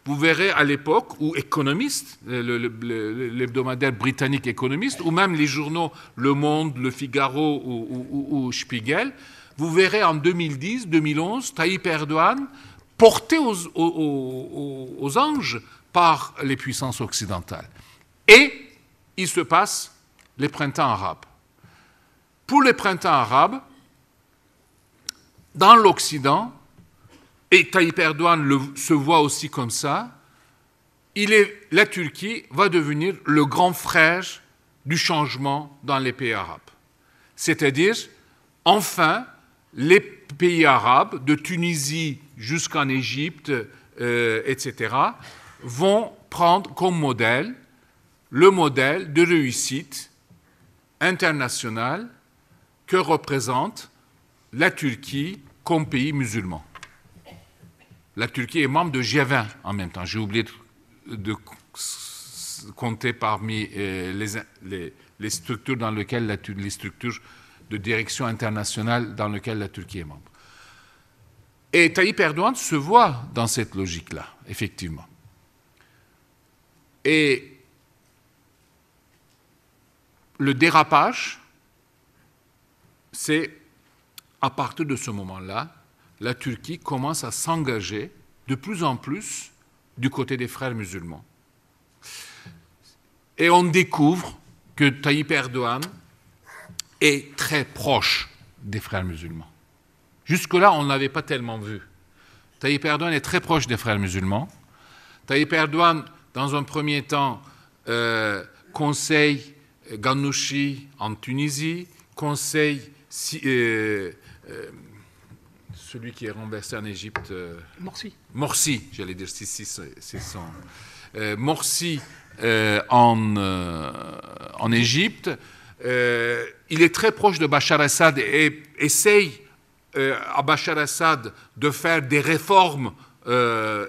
vous verrez à l'époque où Économiste, l'hebdomadaire britannique Économiste, ou même les journaux Le Monde, Le Figaro ou, Spiegel, vous verrez en 2010, 2011, Tayyip Erdogan porté aux, anges par les puissances occidentales. Et il se passe les printemps arabes. Pour les printemps arabes, dans l'Occident, et Tayyip Erdogan se voit aussi comme ça, la Turquie va devenir le grand frère du changement dans les pays arabes. C'est-à-dire, enfin, les pays arabes, de Tunisie jusqu'en Égypte, euh, etc., vont prendre comme modèle le modèle de réussite internationale que représente la Turquie comme pays musulman la Turquie est membre de G20 en même temps. J'ai oublié de compter parmi euh, les, structures dans lesquelles la, les structures de direction internationale dans lesquelles la Turquie est membre. Et Tayyip Erdogan se voit dans cette logique-là, effectivement. Et le dérapage, c'est à partir de ce moment-là la Turquie commence à s'engager de plus en plus du côté des frères musulmans. Et on découvre que Tayyip Erdogan est très proche des frères musulmans. Jusque-là, on ne l'avait pas tellement vu. Tayyip Erdogan est très proche des frères musulmans. Tayyip Erdogan, dans un premier temps, euh, conseille euh, Ghanouchi en Tunisie, conseille euh, celui qui est renversé en Égypte. Euh, Morsi. Morsi, j'allais dire 600. Euh, Morsi euh, en, en Égypte. il est très proche de Bachar Assad et essaye à Bachar Assad de faire des réformes.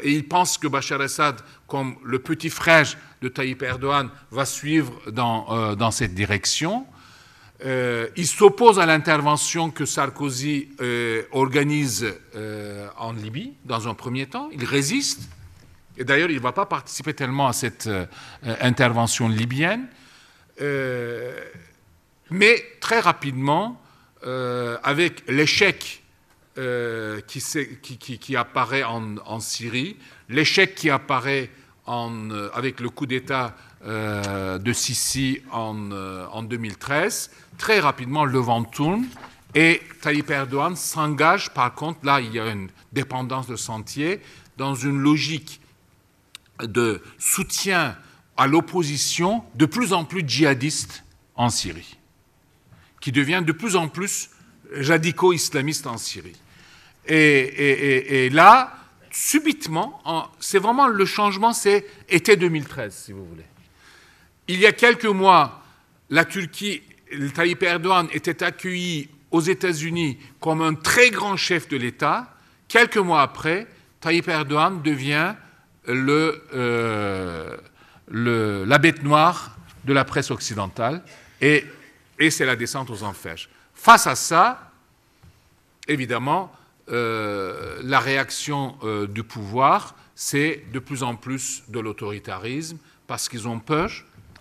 et il pense que Bachar Assad, comme le petit frère de Tayyip Erdogan, va suivre dans, dans cette direction. Euh, il s'oppose à l'intervention que Sarkozy euh, organise euh, en Libye, dans un premier temps. Il résiste. Et d'ailleurs, il ne va pas participer tellement à cette intervention libyenne. mais très rapidement, avec l'échec qui, apparaît en, Syrie, l'échec qui apparaît avec le coup d'État euh, de Sisi en, 2013. Euh, Très rapidement, le vent tourne et Tayyip Erdogan s'engage, par contre, là, il y a une dépendance de sentier, dans une logique de soutien à l'opposition de plus en plus djihadiste en Syrie, qui devient de plus en plus jadico-islamiste en Syrie. et là, subitement, c'est vraiment le changement, c'est été 2013, si vous voulez. Il y a quelques mois, la Turquie, Tayyip Erdogan était accueilli aux États-Unis comme un très grand chef de l'État. Quelques mois après, Tayyip Erdogan devient euh, la bête noire de la presse occidentale et, c'est la descente aux enfers. Face à ça, évidemment, euh, la réaction euh, du pouvoir, c'est de plus en plus de l'autoritarisme parce qu'ils ont peur,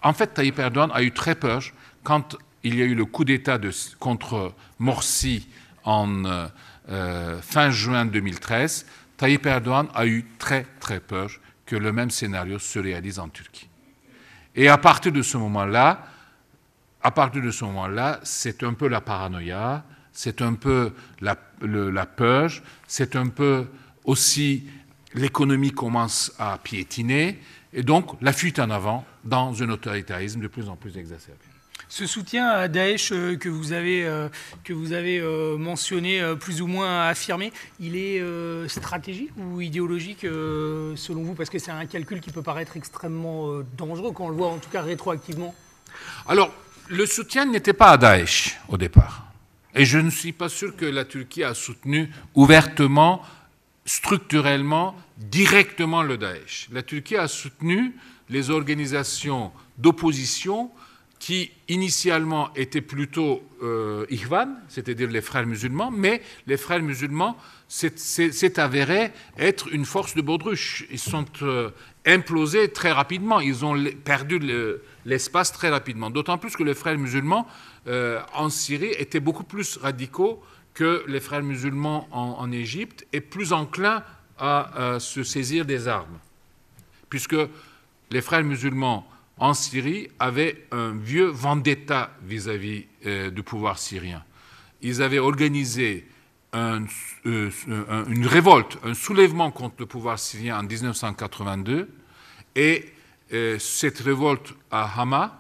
en fait, Tayyip Erdogan a eu très peur quand il y a eu le coup d'État contre Morsi en euh, euh, fin juin 2013. Tayyip Erdogan a eu très très peur que le même scénario se réalise en Turquie. Et à partir de ce moment-là, à partir de ce moment-là, c'est un peu la paranoïa, c'est un peu la peur, c'est un peu aussi l'économie commence à piétiner, et donc la fuite en avant dans un autoritarisme de plus en plus exacerbé. Ce soutien à Daesh euh, que vous avez, euh, que vous avez euh, mentionné, plus ou moins affirmé, il est stratégique ou idéologique selon vous Parce que c'est un calcul qui peut paraître extrêmement dangereux quand on le voit en tout cas rétroactivement. Alors, le soutien n'était pas à Daesh au départ. Et je ne suis pas sûr que la Turquie a soutenu ouvertement, structurellement, directement le Daesh. La Turquie a soutenu les organisations d'opposition qui initialement étaient plutôt euh, c'est-à-dire les frères musulmans, mais les frères musulmans s'est avéré être une force de baudruche. Ils sont euh, implosés très rapidement, ils ont perdu l'espace très rapidement, d'autant plus que les frères musulmans euh, en Syrie étaient beaucoup plus radicaux que les frères musulmans en, en Égypte et plus enclins à euh, se saisir des armes, puisque les frères musulmans en Syrie avaient un vieux vendetta vis-à-vis euh, du pouvoir syrien. Ils avaient organisé euh, une révolte, un soulèvement contre le pouvoir syrien en 1982, et cette révolte à Hama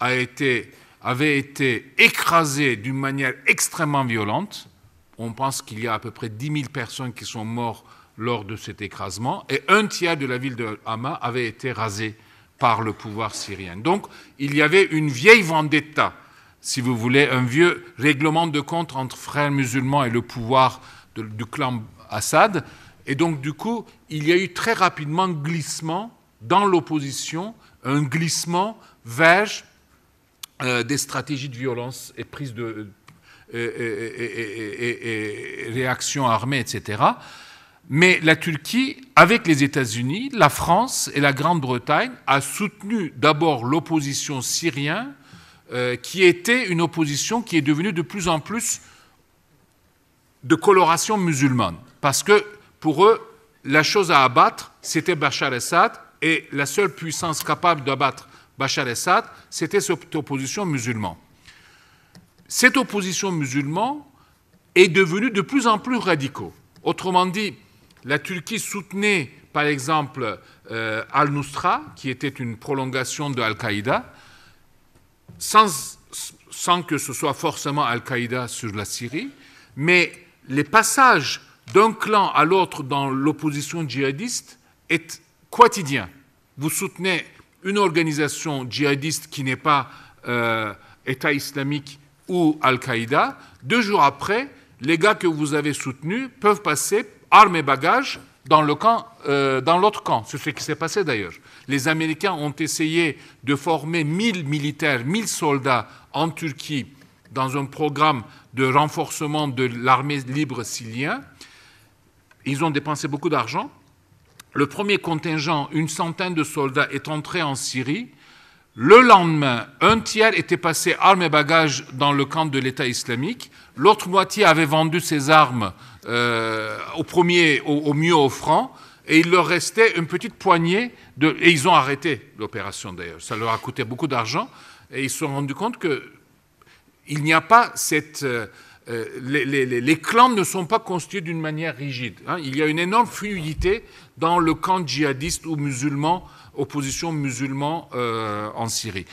a été, avait été écrasée d'une manière extrêmement violente. On pense qu'il y a à peu près 10 000 personnes qui sont mortes lors de cet écrasement, et un tiers de la ville de Hama avait été rasé par le pouvoir syrien. Donc il y avait une vieille vendetta, si vous voulez, un vieux règlement de compte entre frères musulmans et le pouvoir du clan Assad. Et donc du coup, il y a eu très rapidement un glissement dans l'opposition, un glissement vers euh, des stratégies de violence et prise de... Euh, et, et réaction armée, etc. Mais la Turquie, avec les États-Unis, la France et la Grande-Bretagne, a soutenu d'abord l'opposition syrienne, euh, qui était une opposition qui est devenue de plus en plus de coloration musulmane. Parce que pour eux, la chose à abattre, c'était Bachar Assad, et la seule puissance capable d'abattre Bachar Assad, c'était cette opposition musulmane. Cette opposition musulmane est devenue de plus en plus radicale. Autrement dit, la Turquie soutenait, par exemple, euh, Al-Nusra, qui était une prolongation de Al-Qaïda, sans, que ce soit forcément Al-Qaïda sur la Syrie, mais les passages d'un clan à l'autre dans l'opposition djihadiste est quotidien. Vous soutenez une organisation djihadiste qui n'est pas euh, État islamique ou Al-Qaïda, deux jours après, les gars que vous avez soutenus peuvent passer armes et bagages euh, dans l'autre camp, C'est ce qui s'est passé d'ailleurs. Les Américains ont essayé de former 1000 militaires, 1000 soldats en Turquie dans un programme de renforcement de l'armée libre syrienne. Ils ont dépensé beaucoup d'argent. Le premier contingent, une centaine de soldats, est entré en Syrie le lendemain, un tiers était passé armes et bagages dans le camp de l'État islamique, l'autre moitié avait vendu ses armes euh, au premier, au, mieux au franc, et il leur restait une petite poignée de... Et ils ont arrêté l'opération d'ailleurs, ça leur a coûté beaucoup d'argent, et ils se sont rendus compte que il n'y a pas cette... Euh, euh, les, clans ne sont pas constitués d'une manière rigide. Hein. Il y a une énorme fluidité dans le camp djihadiste ou musulman opposition musulmane euh, en Syrie.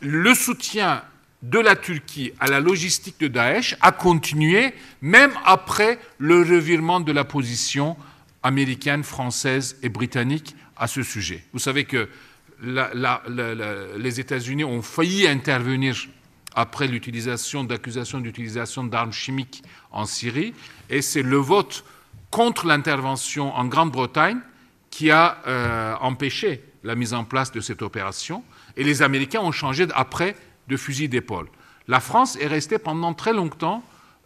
Le soutien de la Turquie à la logistique de Daesh a continué même après le revirement de la position américaine, française et britannique à ce sujet. Vous savez que les États-Unis ont failli intervenir après l'utilisation d'accusations d'utilisation d'armes chimiques en Syrie, et c'est le vote contre l'intervention en Grande-Bretagne qui a euh, empêché la mise en place de cette opération. Et les Américains ont changé après de fusil d'épaule. La France est restée pendant très longtemps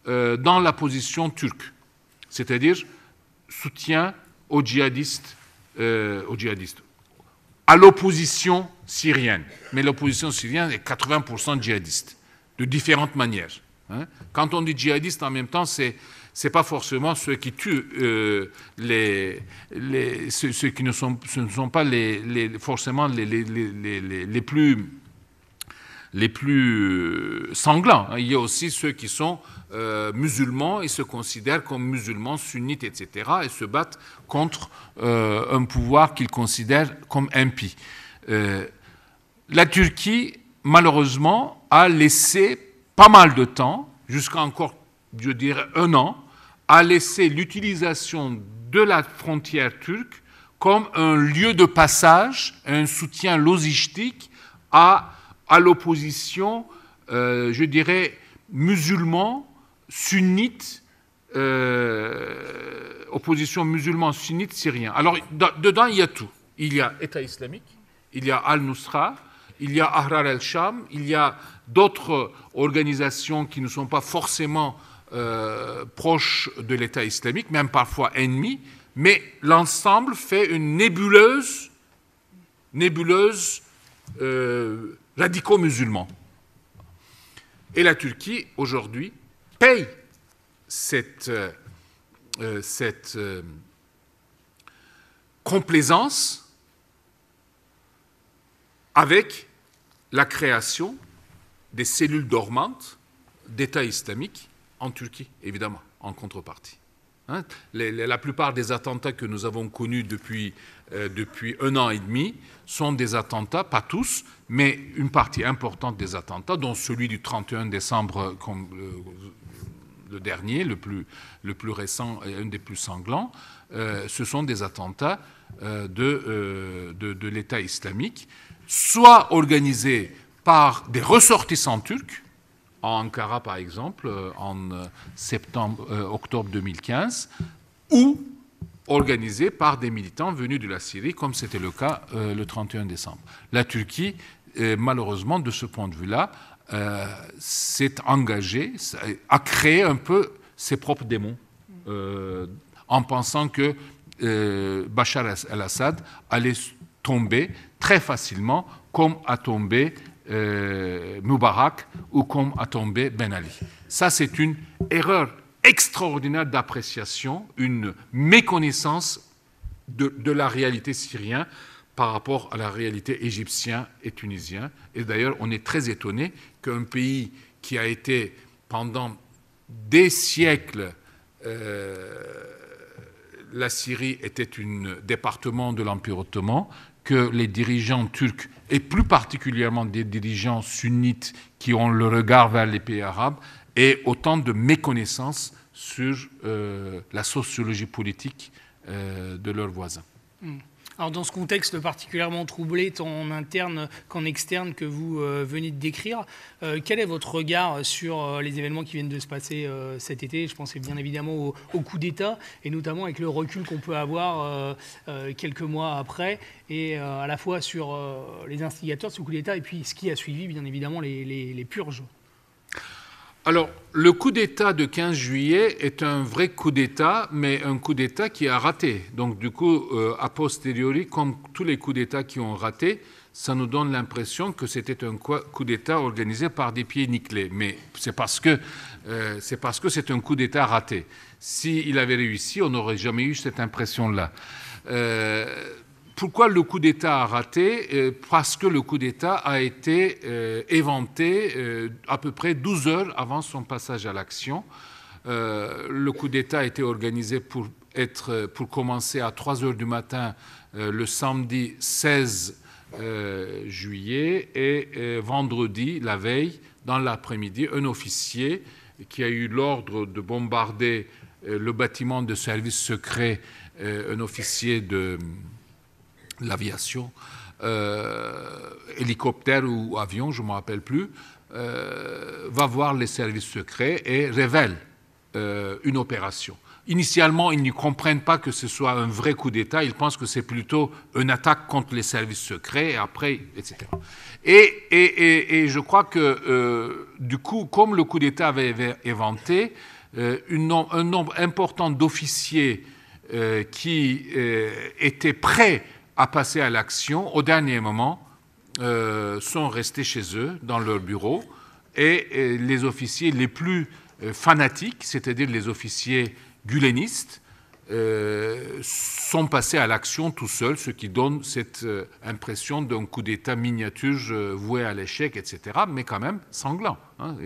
euh, dans la position turque, c'est-à-dire soutien euh, aux djihadistes, à l'opposition syrienne. Mais l'opposition syrienne est 80% djihadiste, de différentes manières. Hein. Quand on dit djihadiste, en même temps, c'est ce n'est pas forcément ceux qui tuent euh, les, ceux, qui ne sont, ce ne sont pas les, forcément les, plus les plus euh, sanglants. Il y a aussi ceux qui sont euh, musulmans et se considèrent comme musulmans, sunnites, etc., et se battent contre un pouvoir qu'ils considèrent comme impie. la Turquie, malheureusement, a laissé pas mal de temps, jusqu'à encore, je dirais, un an, a laissé l'utilisation de la frontière turque comme un lieu de passage, un soutien logistique à, à l'opposition, euh, je dirais, musulman, sunnite, euh, opposition musulman sunnite syrien. Alors, dedans, il y a tout. Il y a État islamique, il y a Al-Nusra, il y a Ahrar al-Sham, il y a d'autres organisations qui ne sont pas forcément Proches euh, proche de l'État islamique, même parfois ennemi, mais l'ensemble fait une nébuleuse, nébuleuse euh, radicaux-musulmans. Et la Turquie, aujourd'hui, paye cette, euh, cette complaisance avec la création des cellules dormantes d'État islamique en Turquie, évidemment, en contrepartie. Hein? la plupart des attentats que nous avons connus depuis, euh, depuis un an et demi sont des attentats, pas tous, mais une partie importante des attentats, dont celui du 31 décembre euh, le dernier, le plus, le plus récent et un des plus sanglants, euh, ce sont des attentats de, de l'État islamique, soit organisés par des ressortissants turcs, en Ankara, par exemple, euh, en euh, septembre, euh, octobre 2015, ou organisé par des militants venus de la Syrie, comme c'était le cas le 31 décembre. La Turquie, malheureusement, de ce point de vue-là, s'est engagée, à créer un peu ses propres démons, en pensant que Bachar el-Assad allait tomber très facilement, comme a tombé Mubarak euh, Moubarak ou comme a tombé Ben Ali. Ça, c'est une erreur extraordinaire d'appréciation, une méconnaissance de, la réalité syrienne par rapport à la réalité égyptienne et tunisienne. Et d'ailleurs, on est très étonné qu'un pays qui a été pendant des siècles, euh, la Syrie était un département de l'Empire ottoman, que les dirigeants turcs, et plus particulièrement des dirigeants sunnites qui ont le regard vers les pays arabes, aient autant de méconnaissance sur euh, la sociologie politique euh, de leurs voisins. Hmm. Alors dans ce contexte particulièrement troublé, tant en interne qu'en externe, que vous euh, venez de décrire, euh, quel est votre regard sur euh, les événements qui viennent de se passer cet été Je pense bien évidemment au, coup d'État, et notamment avec le recul qu'on peut avoir quelques mois après, et à la fois sur les instigateurs de ce coup d'État, et puis ce qui a suivi, bien évidemment, les purges. Alors, le coup d'État de 15 juillet est un vrai coup d'État, mais un coup d'État qui a raté. Donc, du coup, euh, a posteriori, comme tous les coups d'État qui ont raté, ça nous donne l'impression que c'était un coup d'État organisé par des pieds nickelés. Mais euh, c'est parce que c'est un coup d'État raté. S'il avait réussi, on n'aurait jamais eu cette impression-là. Euh, pourquoi le coup d'État a raté euh, Parce que le coup d'État a été euh, éventé euh, à peu près 12 heures avant son passage à l'action. le coup d'État a été organisé pour, être, pour commencer à 3 heures du matin le samedi 16 juillet et vendredi, la veille, dans l'après-midi, un officier qui a eu l'ordre de bombarder le bâtiment de service secret, un officier de l'aviation, euh, hélicoptère ou avion, je ne me rappelle plus, euh, va voir les services secrets et révèle euh, une opération. Initialement, ils ne comprennent pas que ce soit un vrai coup d'État, ils pensent que c'est plutôt une attaque contre les services secrets, et après, etc. Et, et, et, je crois que, du coup, comme le coup d'État avait éventé, une, un nombre important d'officiers qui étaient prêts à passer à l'action au dernier moment euh, sont restés chez eux, dans leur bureau, et, les officiers les plus euh, fanatiques, c'est-à-dire les officiers gulenistes, euh, sont passés à l'action tout seuls, ce qui donne cette impression d'un coup d'État miniature voué à l'échec, etc., mais quand même sanglant. Hein.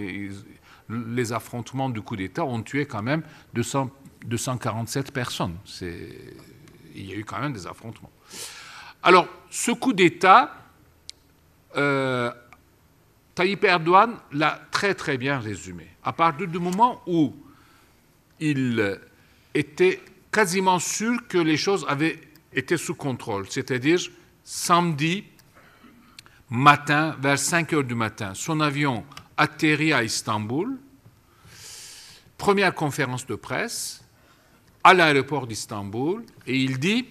les affrontements du coup d'État ont tué quand même 247 personnes. Il y a eu quand même des affrontements. Alors, ce coup d'État, euh, Tayyip Erdogan l'a très très bien résumé. À partir du moment où il était quasiment sûr que les choses avaient été sous contrôle, c'est-à-dire samedi matin, vers 5 heures du matin, son avion atterrit à Istanbul, première conférence de presse à l'aéroport d'Istanbul, et il dit,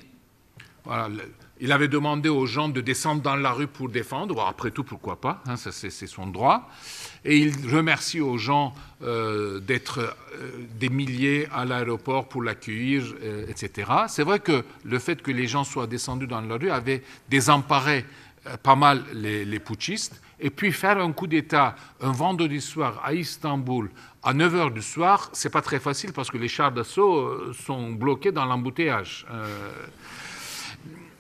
il avait demandé aux gens de descendre dans la rue pour défendre. après tout, pourquoi pas hein, c'est, son droit. Et il remercie aux gens euh, d'être euh, des milliers à l'aéroport pour l'accueillir, euh, etc. C'est vrai que le fait que les gens soient descendus dans la rue avait désemparé pas mal les, les putschistes. Et puis faire un coup d'État un vendredi soir à Istanbul à 9 h du soir, c'est pas très facile parce que les chars d'assaut sont bloqués dans l'embouteillage.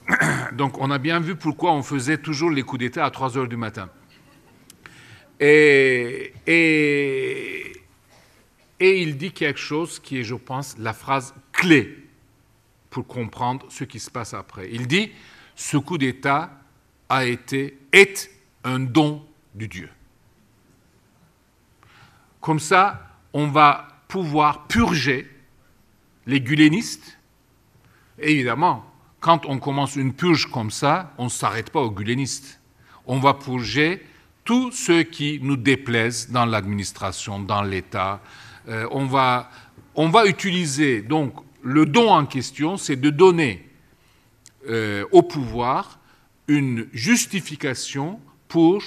Donc on a bien vu pourquoi on faisait toujours les coups d'État à 3 heures du matin. Et, il dit quelque chose qui est, je pense, la phrase clé pour comprendre ce qui se passe après. Il dit, ce coup d'État a été, est un don du Dieu. Comme ça, on va pouvoir purger les gulénistes. évidemment, quand on commence une purge comme ça, on ne s'arrête pas aux gulenistes. On va purger tous ceux qui nous déplaisent dans l'administration, dans l'État. Euh, on, va, on va utiliser, donc le don en question, c'est de donner euh, au pouvoir une justification pour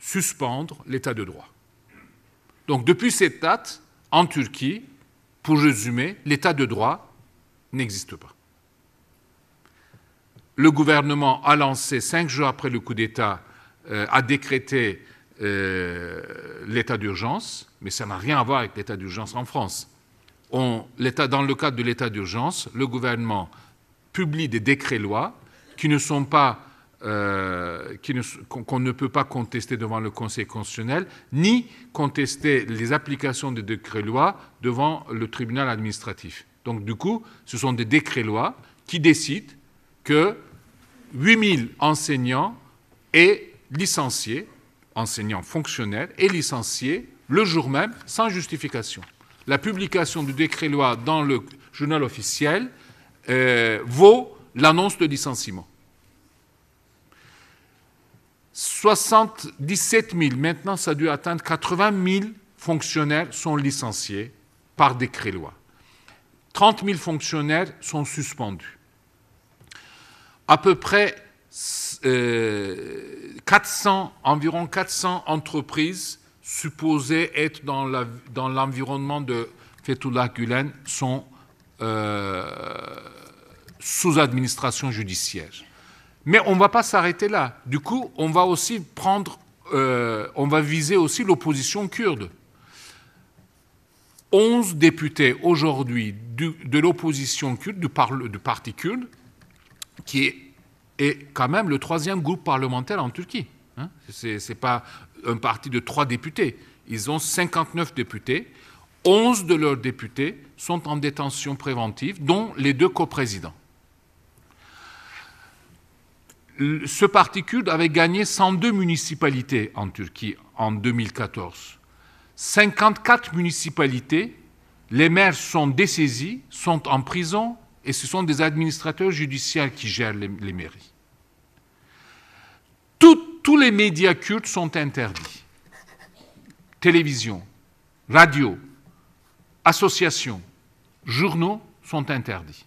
suspendre l'état de droit. Donc depuis cette date, en Turquie, pour résumer, l'état de droit n'existe pas le gouvernement a lancé, cinq jours après le coup d'État, euh, a décrété euh, l'état d'urgence, mais ça n'a rien à voir avec l'état d'urgence en France. dans le cadre de l'état d'urgence, le gouvernement publie des décrets-lois qui ne sont pas euh, qu'on ne, ne peut pas contester devant le Conseil constitutionnel, ni contester les applications des décrets-lois devant le tribunal administratif. Donc du coup, ce sont des décrets-lois qui décident que 000 enseignants et licenciés, enseignants fonctionnaires et licenciés le jour même sans justification. La publication du décret-loi dans le journal officiel euh, vaut l'annonce de licenciement. 77 000, maintenant ça a dû atteindre 80 000 fonctionnaires sont licenciés par décret-loi. 30 000 fonctionnaires sont suspendus à peu près 400, euh, environ 400 entreprises supposées être dans l'environnement de Fethullah Gulen sont euh, sous administration judiciaire. Mais on ne va pas s'arrêter là. Du coup, on va aussi prendre, euh, on va viser aussi l'opposition kurde. 11 députés aujourd'hui de l'opposition kurde, du parti kurde, qui est, quand même le troisième groupe parlementaire en Turquie. Hein. Ce n'est pas un parti de trois députés. Ils ont 59 députés. 11 de leurs députés sont en détention préventive, dont les deux coprésidents. Ce parti kurde avait gagné 102 municipalités en Turquie en 2014. 54 municipalités, les maires sont dessaisis, sont en prison, et ce sont des administrateurs judiciaires qui gèrent les, mairies. tous les médias cultes sont interdits. Télévision, radio, associations, journaux sont interdits.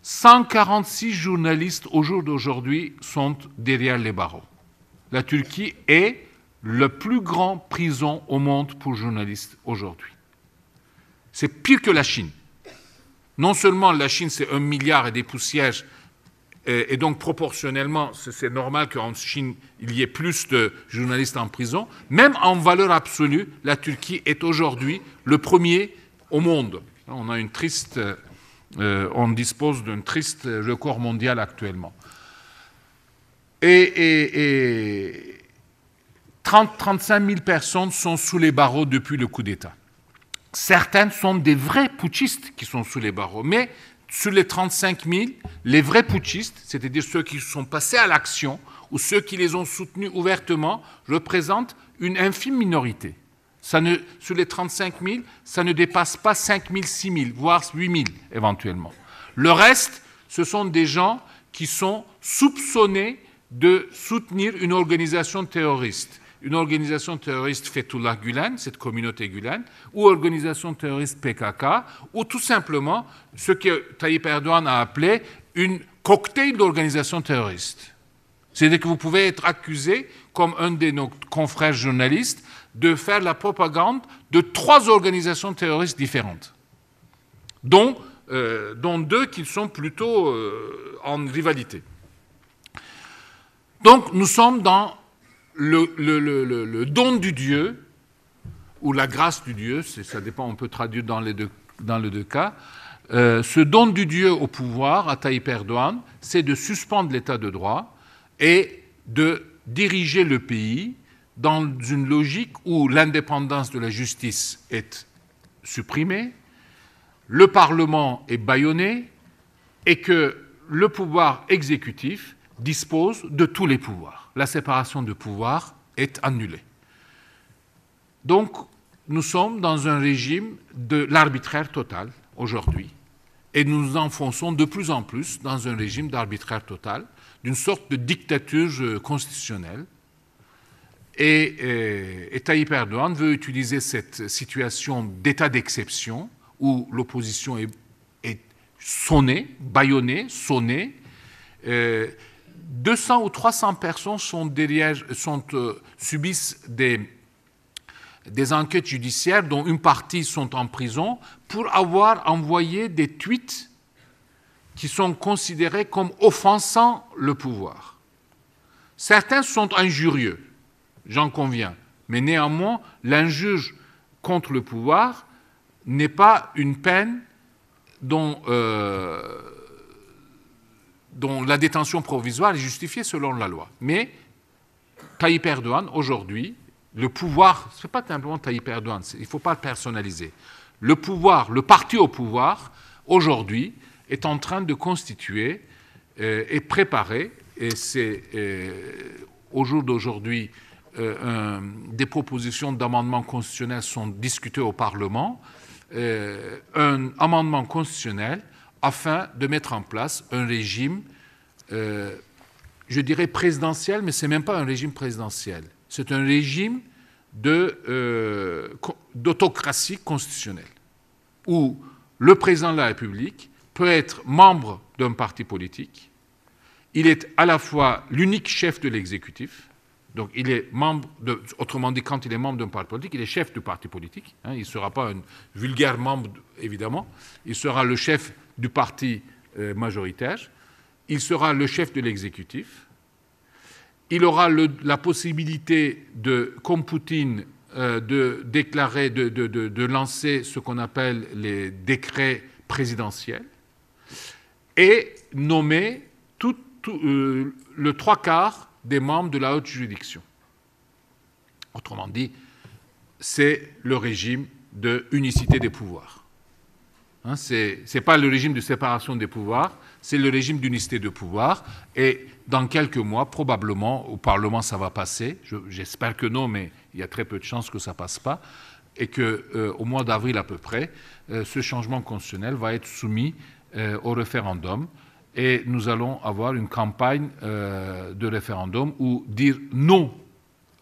146 journalistes au jour d'aujourd'hui sont derrière les barreaux. La Turquie est le plus grand prison au monde pour journalistes aujourd'hui. C'est pire que la Chine. Non seulement la Chine, c'est un milliard et des poussières, euh, et donc proportionnellement, c'est normal qu'en Chine, il y ait plus de journalistes en prison. Même en valeur absolue, la Turquie est aujourd'hui le premier au monde. On a une triste, euh, on dispose d'un triste record mondial actuellement. Et, et, 30, 35 000 personnes sont sous les barreaux depuis le coup d'État certaines sont des vrais putschistes qui sont sous les barreaux, mais sur les 35 000, les vrais putschistes, c'est-à-dire ceux qui sont passés à l'action ou ceux qui les ont soutenus ouvertement, représentent une infime minorité. sur les 35 000, ça ne dépasse pas 5 000, 6 000, voire 8 000 éventuellement. Le reste, ce sont des gens qui sont soupçonnés de soutenir une organisation terroriste une organisation terroriste Fethullah Gulen, cette communauté Gulen, ou organisation terroriste PKK, ou tout simplement ce que Tayyip Erdogan a appelé une cocktail d'organisations terroristes. C'est-à-dire que vous pouvez être accusé, comme un de nos confrères journalistes, de faire la propagande de trois organisations terroristes différentes, dont, euh, dont deux qui sont plutôt euh, en rivalité. Donc nous sommes dans le, don du Dieu, ou la grâce du Dieu, ça dépend, on peut traduire dans les deux, dans les deux cas, euh, ce don du Dieu au pouvoir à taille c'est de suspendre l'état de droit et de diriger le pays dans une logique où l'indépendance de la justice est supprimée, le Parlement est bâillonné et que le pouvoir exécutif dispose de tous les pouvoirs. La séparation de pouvoirs est annulée. Donc, nous sommes dans un régime de l'arbitraire total aujourd'hui, et nous nous enfonçons de plus en plus dans un régime d'arbitraire total, d'une sorte de dictature constitutionnelle. Et, euh, et, Tayyip Erdogan veut utiliser cette situation d'état d'exception où l'opposition est, sonnée, bâillonnée, sonnée. Euh, 200 ou 300 personnes euh, subissent des, enquêtes judiciaires dont une partie sont en prison pour avoir envoyé des tweets qui sont considérés comme offensant le pouvoir. Certains sont injurieux, j'en conviens, mais néanmoins, l'injure contre le pouvoir n'est pas une peine dont euh, dont la détention provisoire est justifiée selon la loi. Mais Tayyip Erdogan, aujourd'hui, le pouvoir, ce n'est pas simplement Tayyip Erdogan, il ne faut pas le personnaliser. Le pouvoir, le parti au pouvoir, aujourd'hui, est en train de constituer euh, et préparer, et c'est euh, au jour d'aujourd'hui, euh, des propositions d'amendements constitutionnels sont discutées au Parlement. un amendement constitutionnel afin de mettre en place un régime, euh, je dirais présidentiel, mais ce n'est même pas un régime présidentiel. C'est un régime euh, d'autocratie constitutionnelle, où le président de la République peut être membre d'un parti politique, il est à la fois l'unique chef de l'exécutif, donc il est membre, de, autrement dit, quand il est membre d'un parti politique, il est chef du parti politique, hein. il ne sera pas un vulgaire membre, évidemment, il sera le chef du parti euh, majoritaire. Il sera le chef de l'exécutif. Il aura la possibilité comme Poutine, euh, de déclarer, de, lancer ce qu'on appelle les décrets présidentiels et nommer tout, euh, le trois quarts des membres de la haute juridiction. Autrement dit, c'est le régime de unicité des pouvoirs. Hein, ce n'est pas le régime de séparation des pouvoirs, c'est le régime d'unité de pouvoir. Et dans quelques mois, probablement, au Parlement, ça va passer. J'espère que non, mais il y a très peu de chances que ça ne passe pas. Et qu'au euh, mois d'avril à peu près, euh, ce changement constitutionnel va être soumis euh, au référendum. Et nous allons avoir une campagne de référendum où dire non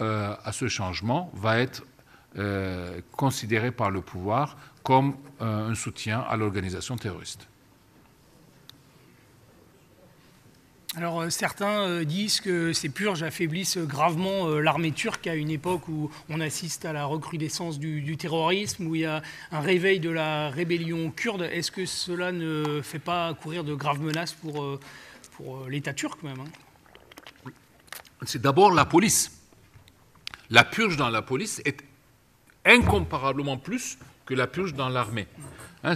à ce changement va être considéré par le pouvoir comme euh, un soutien à l'organisation terroriste. Alors euh, certains euh, disent que ces purges affaiblissent gravement l'armée turque à une époque où on assiste à la recrudescence du, terrorisme, où il y a un réveil de la rébellion kurde. Est-ce que cela ne fait pas courir de graves menaces pour, pour l'État turc même hein C'est d'abord la police. La purge dans la police est incomparablement plus la purge dans l'armée. Hein,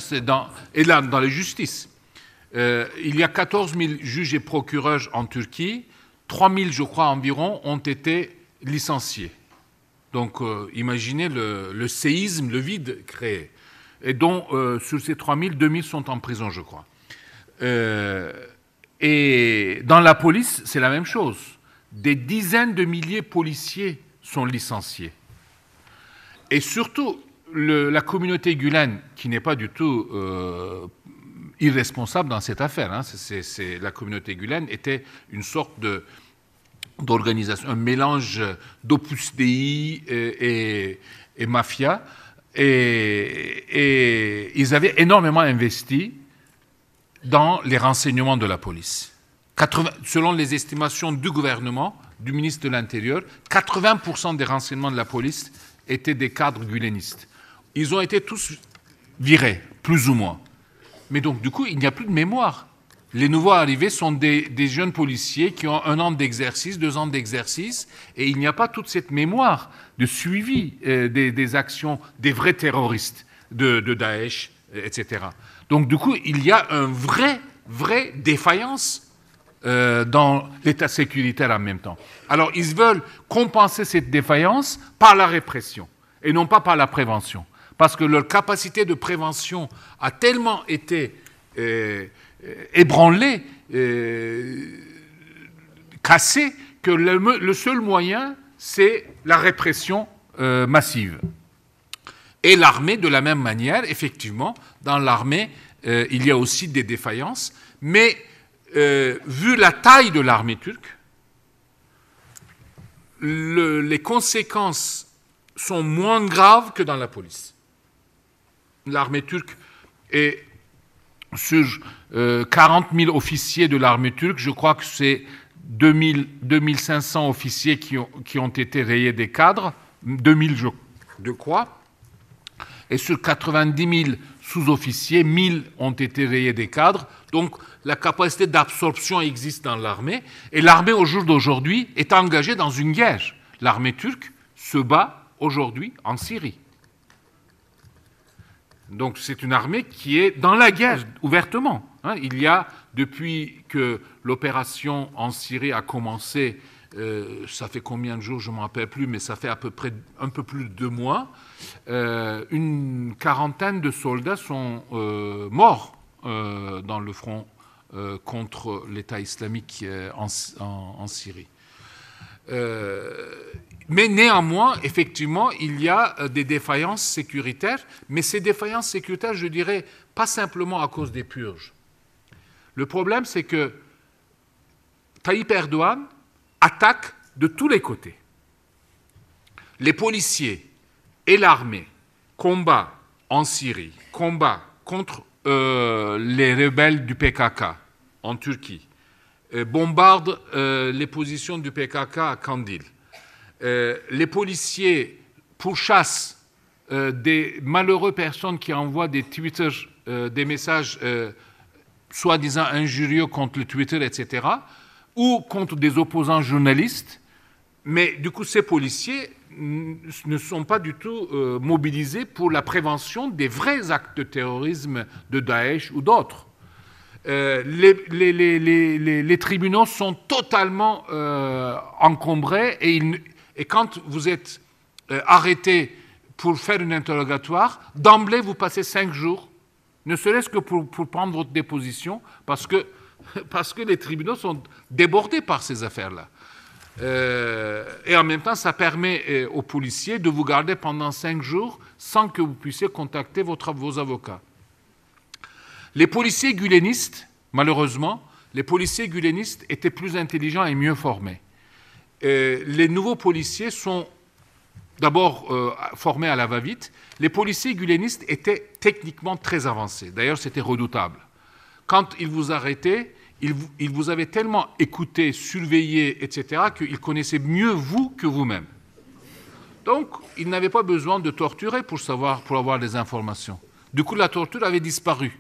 et là, dans les justice. Euh, il y a 14 000 juges et procureurs en Turquie. 3 000, je crois, environ, ont été licenciés. Donc, euh, imaginez le, séisme, le vide créé. Et dont, euh, sur ces 3 000, 2 000 sont en prison, je crois. et dans la police, c'est la même chose. Des dizaines de milliers de policiers sont licenciés. Et surtout, la communauté Gulen, qui n'est pas du tout euh, irresponsable dans cette affaire, hein, la communauté Gulen était une sorte d'organisation, un mélange d'opus dei et, mafia. Et, ils avaient énormément investi dans les renseignements de la police. selon les estimations du gouvernement, du ministre de l'Intérieur, 80% des renseignements de la police étaient des cadres gulenistes. Ils ont été tous virés, plus ou moins. Mais donc, du coup, il n'y a plus de mémoire. Les nouveaux arrivés sont des, jeunes policiers qui ont un an d'exercice, deux ans d'exercice, et il n'y a pas toute cette mémoire de suivi euh, des, actions des vrais terroristes de, de Daesh, euh, etc. Donc, du coup, il y a un vrai, vrai défaillance euh, dans l'état sécuritaire en même temps. Alors ils veulent compenser cette défaillance par la répression et non pas par la prévention parce que leur capacité de prévention a tellement été euh, ébranlée, euh, cassée, que le, seul moyen, c'est la répression euh, massive. Et l'armée, de la même manière, effectivement, dans l'armée, il y a aussi des défaillances, mais vu la taille de l'armée turque, les conséquences sont moins graves que dans la police l'armée turque est sur 40 euh, 000 officiers de l'armée turque, je crois que c'est 2 500 officiers qui ont, qui ont, été rayés des cadres, 2 000 je crois, et sur 90 000 sous-officiers, 1 000 ont été rayés des cadres. Donc la capacité d'absorption existe dans l'armée, et l'armée au jour d'aujourd'hui est engagée dans une guerre. L'armée turque se bat aujourd'hui en Syrie. Donc c'est une armée qui est dans la guerre ouvertement. Hein. il y a, depuis que l'opération en Syrie a commencé, euh, ça fait combien de jours, je ne m'en rappelle plus, mais ça fait à peu près un peu plus de deux mois, euh, une quarantaine de soldats sont euh, morts dans le front contre l'État islamique en Syrie. Mais néanmoins, effectivement, il y a euh, des défaillances sécuritaires, mais ces défaillances sécuritaires, je dirais, pas simplement à cause des purges. Le problème, c'est que Tayyip Erdogan attaque de tous les côtés. Les policiers et l'armée combattent en Syrie, combattent contre euh, les rebelles du PKK en Turquie, bombardent euh, les positions du PKK à Kandil euh, les policiers pourchassent euh, des malheureuses personnes qui envoient des euh, des messages soi-disant injurieux contre le Twitter, etc., ou contre des opposants journalistes. Mais du coup, ces policiers ne sont pas du tout mobilisés pour la prévention des vrais actes de terrorisme de Daesh ou d'autres. les, les, tribunaux sont totalement encombrés et ils, et quand vous êtes euh, arrêté pour faire un interrogatoire, d'emblée, vous passez cinq jours, ne serait-ce que pour, prendre votre déposition, parce que, parce que les tribunaux sont débordés par ces affaires-là. Euh, et en même temps, ça permet euh, aux policiers de vous garder pendant cinq jours sans que vous puissiez contacter votre, vos avocats. Les policiers gulenistes, malheureusement, les policiers gulenistes étaient plus intelligents et mieux formés. Euh, les nouveaux policiers sont d'abord euh, formés à la va-vite. Les policiers gulenistes étaient techniquement très avancés. D'ailleurs, c'était redoutable. Quand ils vous arrêtaient, ils vous, ils vous avaient tellement écouté, surveillé, etc., qu'ils connaissaient mieux vous que vous-même. Donc, ils n'avaient pas besoin de torturer pour, savoir, pour avoir des informations. Du coup, la torture avait disparu.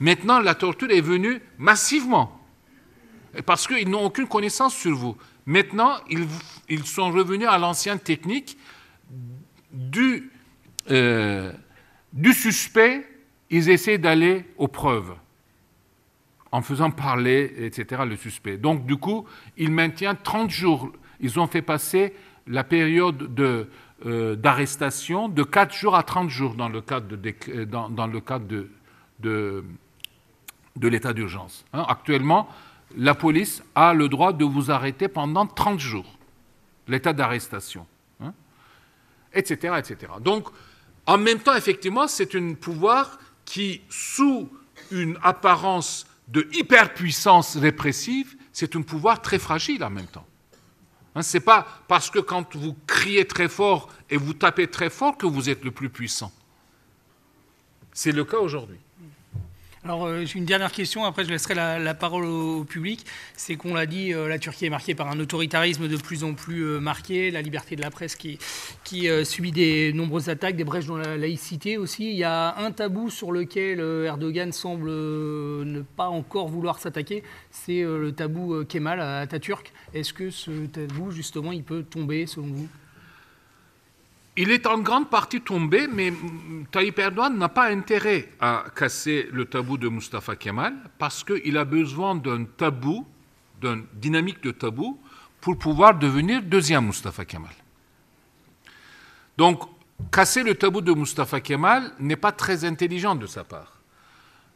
Maintenant, la torture est venue massivement, parce qu'ils n'ont aucune connaissance sur vous. Maintenant, ils, sont revenus à l'ancienne technique euh, du, suspect, ils essaient d'aller aux preuves en faisant parler, etc., le suspect. Donc, du coup, ils maintiennent 30 jours. Ils ont fait passer la période de, euh, d'arrestation de 4 jours à 30 jours dans le cadre de, euh, dans, de, de, l'état d'urgence. Hein. Actuellement, la police a le droit de vous arrêter pendant 30 jours, l'état d'arrestation, etc., hein, etc. Donc, en même temps, effectivement, c'est un pouvoir qui, sous une apparence de hyperpuissance répressive, c'est un pouvoir très fragile en même temps. Hein, ce n'est pas parce que quand vous criez très fort et vous tapez très fort que vous êtes le plus puissant. C'est le cas aujourd'hui. Alors, euh, une dernière question, après je laisserai la, parole au, public. C'est qu'on l'a dit, euh, la Turquie est marquée par un autoritarisme de plus en plus euh, marqué, la liberté de la presse qui, subit des nombreuses attaques, des brèches dans la laïcité aussi. Il y a un tabou sur lequel Erdogan semble ne pas encore vouloir s'attaquer, c'est le tabou Kemal à Atatürk. Est-ce que ce tabou, justement, il peut tomber selon vous il est en grande partie tombé, mais Tayyip Erdogan n'a pas intérêt à casser le tabou de Mustafa Kemal parce qu'il a besoin d'un tabou, d'une dynamique de tabou, pour pouvoir devenir deuxième Mustafa Kemal. Donc, casser le tabou de Mustafa Kemal n'est pas très intelligent de sa part.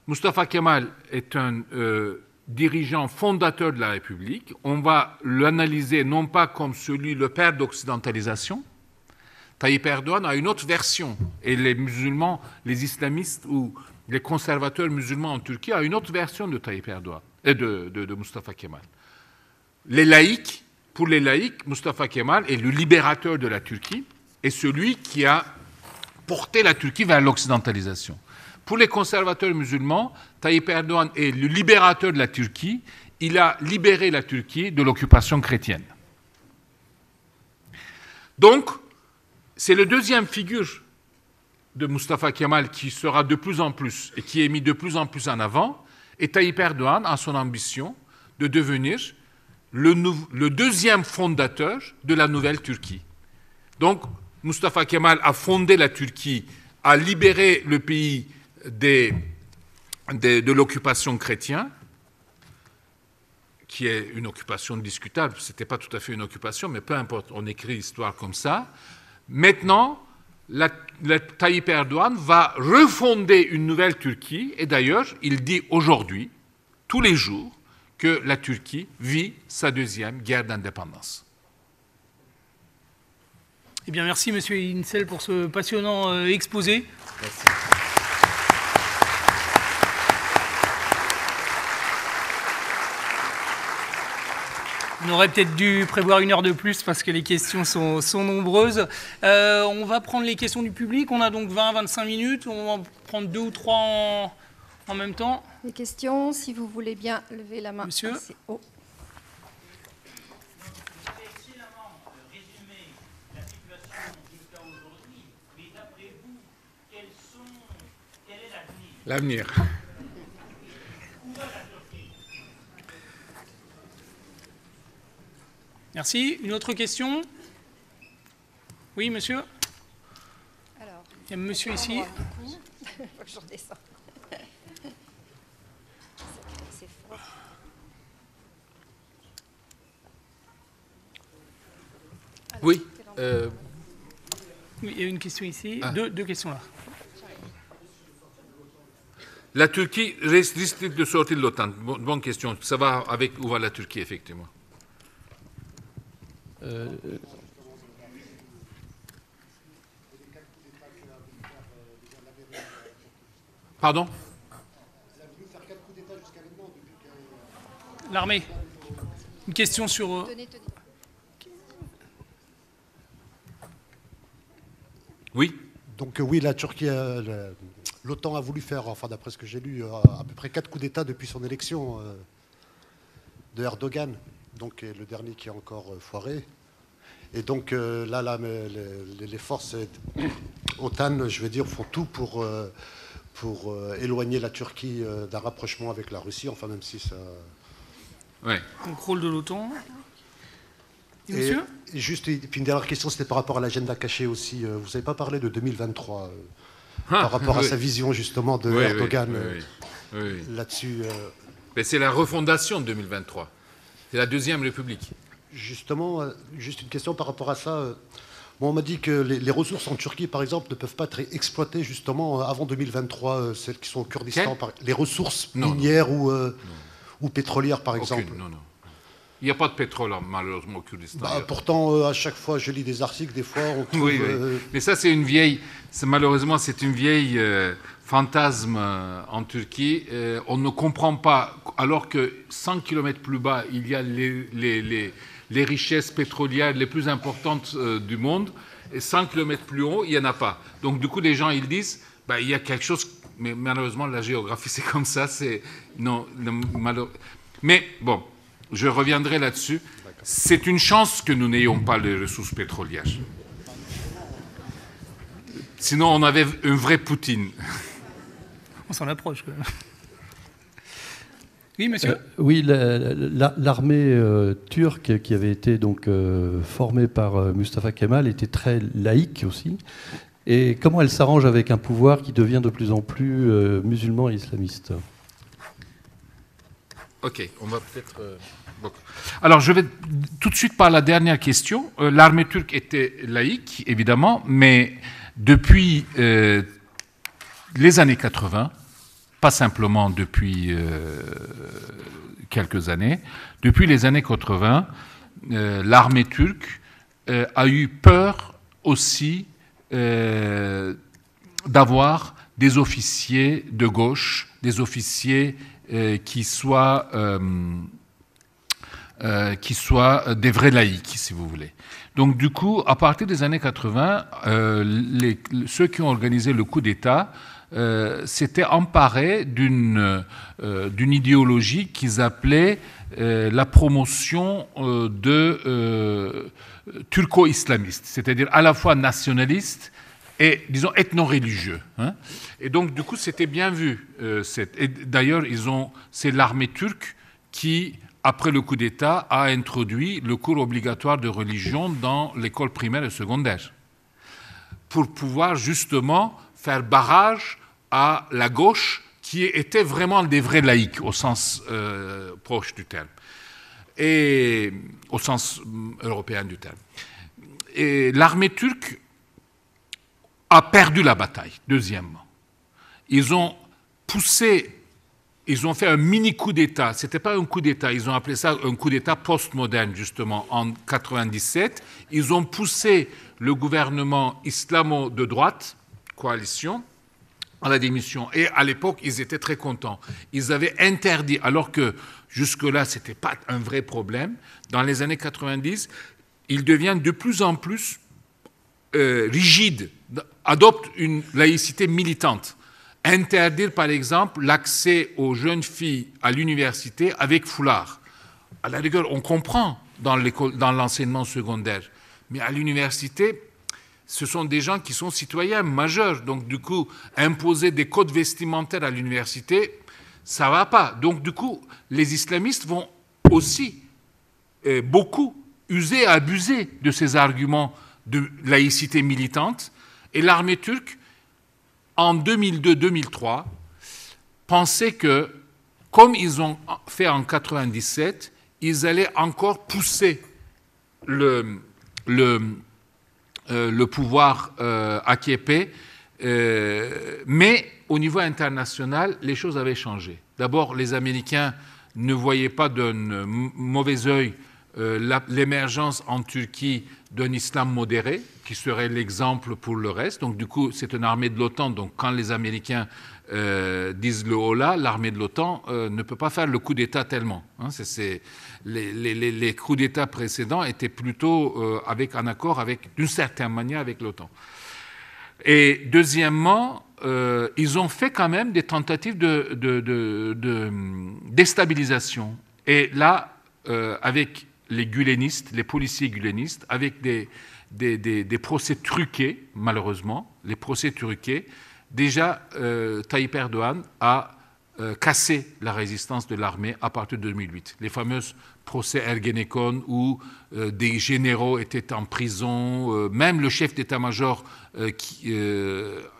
Mustafa Kemal est un euh, dirigeant fondateur de la République. On va l'analyser non pas comme celui, le père d'occidentalisation, Tayyip Erdogan a une autre version. Et les musulmans, les islamistes ou les conservateurs musulmans en Turquie ont une autre version de Tayyip Erdogan, et euh, de, Mustafa Kemal. Les laïcs, pour les laïcs, Mustafa Kemal est le libérateur de la Turquie et celui qui a porté la Turquie vers l'occidentalisation. Pour les conservateurs musulmans, Tayyip Erdogan est le libérateur de la Turquie. Il a libéré la Turquie de l'occupation chrétienne. Donc, c'est le deuxième figure de Mustafa Kemal qui sera de plus en plus et qui est mis de plus en plus en avant, et Tayyip Erdogan a son ambition de devenir le, deuxième fondateur de la nouvelle Turquie. Donc, Mustafa Kemal a fondé la Turquie, a libéré le pays de l'occupation chrétienne, qui est une occupation discutable, ce n'était pas tout à fait une occupation, mais peu importe, on écrit l'histoire comme ça. Maintenant, la, Tayyip Erdogan va refonder une nouvelle Turquie, et d'ailleurs, il dit aujourd'hui, tous les jours, que la Turquie vit sa deuxième guerre d'indépendance. Eh bien, merci, Monsieur Insel, pour ce passionnant euh, exposé. On aurait peut-être dû prévoir une heure de plus parce que les questions sont, nombreuses. Euh, on va prendre les questions du public. On a donc 20-25 minutes. On va prendre deux ou trois en, même temps. Les questions, si vous voulez bien lever la main. Monsieur oh. L'avenir. Merci. Une autre question Oui, monsieur Alors, Il y a monsieur ici. Euh, oui. il y a une question ici. Ah. Deux, deux questions là. La Turquie risque de sortir de l'OTAN. Bonne question. Ça va avec où va la Turquie, effectivement. Euh, pardon L'armée. Une question sur. Euh, oui. Donc euh, oui, la Turquie, l'OTAN a voulu faire, enfin d'après ce que j'ai lu, à peu près quatre coups d'État depuis son élection de Erdogan donc le dernier qui est encore euh, foiré. Et donc euh, là, là, les, forces euh, OTAN, je veux dire, font tout pour, éloigner la Turquie d'un rapprochement avec la Russie, enfin même si ça... Contrôle de l'OTAN. monsieur juste une dernière question, c'était par rapport à l'agenda caché aussi. Vous n'avez pas parlé de 2023 ah, par rapport à sa vision justement de Erdogan là-dessus. c'est la refondation de 2023. C'est la Deuxième République. Justement, euh, juste une question par rapport à ça. Euh, on m'a dit que les, ressources en Turquie, par exemple, ne peuvent pas être exploitées justement euh, avant 2023, celles qui sont au Kurdistan, les ressources minières Ou, ou, pétrolières, par exemple. Non, non. Il n'y a pas de pétrole, hein, malheureusement, au Kurdistan. Bah, pourtant, à chaque fois, je lis des articles, des fois, oui, oui. Mais ça, c'est une vieille... Malheureusement, c'est une vieille fantasme euh, en Turquie. Euh, on ne comprend pas, alors que 100 km plus bas, il y a les, les, richesses pétrolières les plus importantes euh, du monde, et 100 km plus haut, il n'y en a pas. Donc du coup, les gens, ils disent, bah, il y a quelque chose, mais malheureusement, la géographie, c'est comme ça, c'est... Non, Mais bon, je reviendrai là-dessus. C'est une chance que nous n'ayons pas les ressources pétrolières. Sinon, on avait un vrai Poutine. s'en approche. Oui, monsieur. Euh, oui, l'armée euh, turque qui avait été donc euh, formée par Mustafa Kemal était très laïque aussi. Et comment elle s'arrange avec un pouvoir qui devient de plus en plus musulman et islamiste Ok, on va peut-être. Alors, je vais tout de suite par la dernière question. L'armée turque était laïque, évidemment, mais depuis les années 80, pas simplement depuis euh, quelques années. Depuis les années 80, euh, l'armée turque euh, a eu peur aussi d'avoir des officiers de gauche, des officiers qui soient, qui soient des vrais laïcs, si vous voulez. Donc du coup, à partir des années 80, ceux qui ont organisé le coup d'État euh, s'étaient emparés euh, d'une idéologie qu'ils appelaient euh, la promotion de turco-islamiste, c'est-à-dire à la fois nationaliste et, disons, ethno-religieux. Hein. Et donc, du coup, c'était bien vu. Cette... Et d'ailleurs, c'est l'armée turque qui après le coup d'État, a introduit le cours obligatoire de religion dans l'école primaire et secondaire, pour pouvoir justement faire barrage à la gauche qui était vraiment des vrais laïcs au sens euh, proche du terme, et au sens euh, européen du terme. Et l'armée turque a perdu la bataille, deuxièmement. Ils ont poussé, ils ont fait un mini coup d'État. Ce n'était pas un coup d'État, ils ont appelé ça un coup d'État postmoderne, justement, en 1997. Ils ont poussé le gouvernement islamo de droite, coalition, à la démission. Et à l'époque, ils étaient très contents. Ils avaient interdit, alors que jusque-là, ce n'était pas un vrai problème, dans les années 90, ils deviennent de plus en plus euh, rigides, adoptent une laïcité militante. Interdire, par exemple, l'accès aux jeunes filles à l'université avec foulard. À la rigueur, on comprend dans l'enseignement secondaire, mais à l'université, ce sont des gens qui sont citoyens majeurs. Donc, du coup, imposer des codes vestimentaires à l'université, ça va pas. Donc, du coup, les islamistes vont aussi euh, beaucoup user abuser de ces arguments de laïcité militante. Et l'armée turque, en 2002-2003, pensait que, comme ils ont fait en 1997, ils allaient encore pousser le, le euh, le pouvoir euh, AKP. Euh, mais au niveau international, les choses avaient changé. D'abord, les Américains ne voyaient pas d'un mauvais œil l'émergence en Turquie d'un islam modéré, qui serait l'exemple pour le reste. Donc, du coup, c'est une armée de l'OTAN. Donc, quand les Américains euh, disent le Hola, l'armée de l'OTAN euh, ne peut pas faire le coup d'État tellement. Hein. les, coups d'État précédents étaient plutôt euh, avec un accord, avec d'une certaine manière, avec l'OTAN. Et deuxièmement, ils ont fait quand même des tentatives de, déstabilisation. Et là, avec les gulenistes, les policiers gulenistes, avec des procès truqués, malheureusement, les procès truqués, Déjà, euh, Tayyip Erdogan a euh, cassé la résistance de l'armée à partir de 2008. Les fameux procès Ergenekon où euh, des généraux étaient en prison, même le chef d'état-major,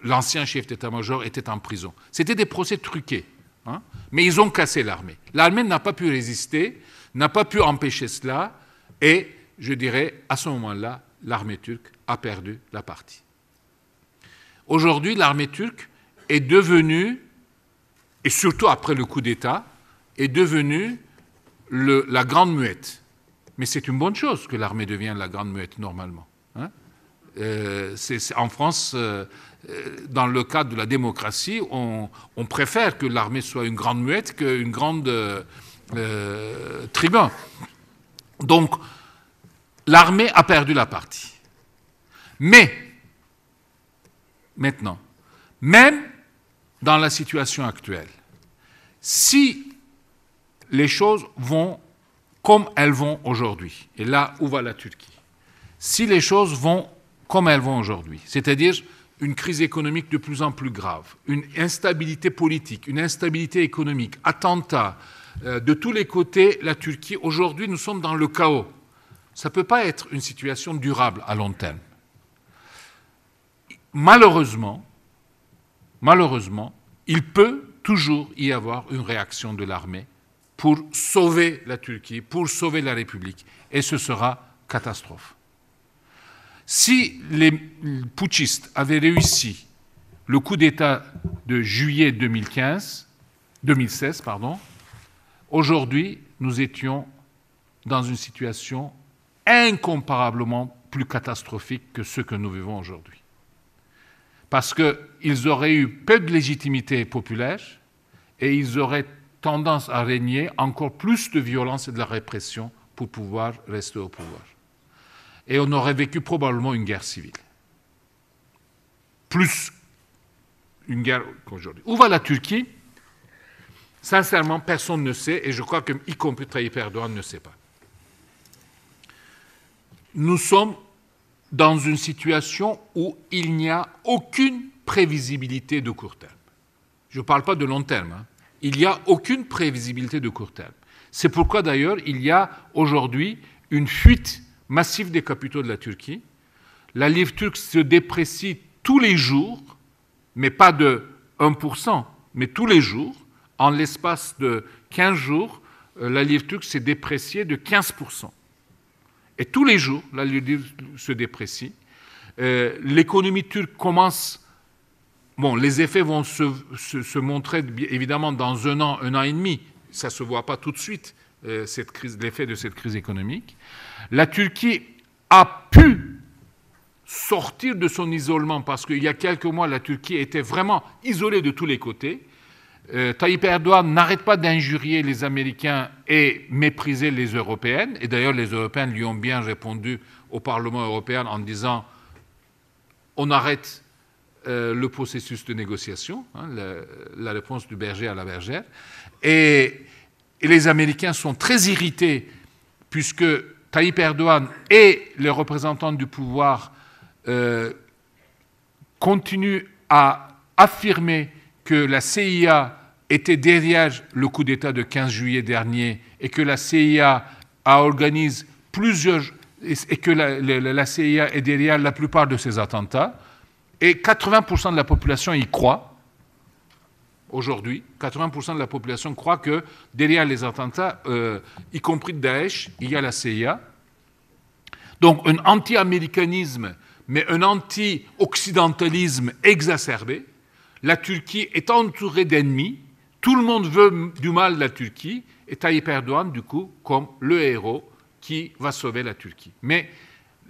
l'ancien chef d'état-major était en prison. C'était des procès truqués, hein. mais ils ont cassé l'armée. L'armée n'a pas pu résister, n'a pas pu empêcher cela, et je dirais, à ce moment-là, l'armée turque a perdu la partie. Aujourd'hui, l'armée turque est devenue, et surtout après le coup d'État, est devenue la grande muette. Mais c'est une bonne chose que l'armée devienne la grande muette normalement. Hein. Euh, en France, euh, euh, dans le cadre de la démocratie, on, préfère que l'armée soit une grande muette qu'une grande tribune. tribun. Donc, l'armée a perdu la partie. Mais maintenant, même dans la situation actuelle, si les choses vont comme elles vont aujourd'hui, et là où va la Turquie, si les choses vont comme elles vont aujourd'hui, c'est-à-dire une crise économique de plus en plus grave, une instabilité politique, une instabilité économique, attentats, euh, de tous les côtés, la Turquie, aujourd'hui nous sommes dans le chaos. Ça ne peut pas être une situation durable à long terme malheureusement, malheureusement, il peut toujours y avoir une réaction de l'armée pour sauver la Turquie, pour sauver la République, et ce sera catastrophe. Si les putschistes avaient réussi le coup d'État de juillet 2015, 2016, pardon, aujourd'hui, nous étions dans une situation incomparablement plus catastrophique que ce que nous vivons aujourd'hui parce qu'ils auraient eu peu de légitimité populaire et ils auraient tendance à régner encore plus de violence et de la répression pour pouvoir rester au pouvoir. Et on aurait vécu probablement une guerre civile. Plus une guerre qu'aujourd'hui. Où va la Turquie Sincèrement, personne ne sait, et je crois que y compris Tayyip Erdogan ne sait pas. Nous sommes dans une situation où il n'y a aucune prévisibilité de court terme. Je ne parle pas de long terme. Hein. Il n'y a aucune prévisibilité de court terme. C'est pourquoi d'ailleurs il y a aujourd'hui une fuite massive des capitaux de la Turquie. La livre turque se déprécie tous les jours, mais pas de 1%, mais tous les jours. En l'espace de 15 jours, euh, la livre turque s'est dépréciée de 15%. Et tous les jours, la livre se déprécie. Euh, l'économie turque commence. Bon, les effets vont se, montrer évidemment dans un an, un an et demi. Ça ne se voit pas tout de suite, euh, l'effet de cette crise économique. La Turquie a pu sortir de son isolement parce qu'il y a quelques mois, la Turquie était vraiment isolée de tous les côtés euh, Erdogan n'arrête pas d'injurier les Américains et mépriser les Européennes. Et d'ailleurs, les Européens lui ont bien répondu au Parlement européen en disant on arrête euh, le processus de négociation, hein, la réponse du berger à la bergère. Et, les Américains sont très irrités puisque Tayyip Erdogan et les représentants du pouvoir euh, continuent à affirmer que la CIA était derrière le coup d'État de 15 juillet dernier et que la CIA a plusieurs et que la, CIA est derrière la plupart de ces attentats, et 80% de la population y croit, aujourd'hui, 80% de la population croit que derrière les attentats, euh, y compris de Daesh, il y a la CIA. Donc un anti-américanisme, mais un anti-occidentalisme exacerbé, la Turquie est entourée d'ennemis, tout le monde veut du mal à la Turquie, et Tayyip Erdogan, du coup, comme le héros qui va sauver la Turquie. Mais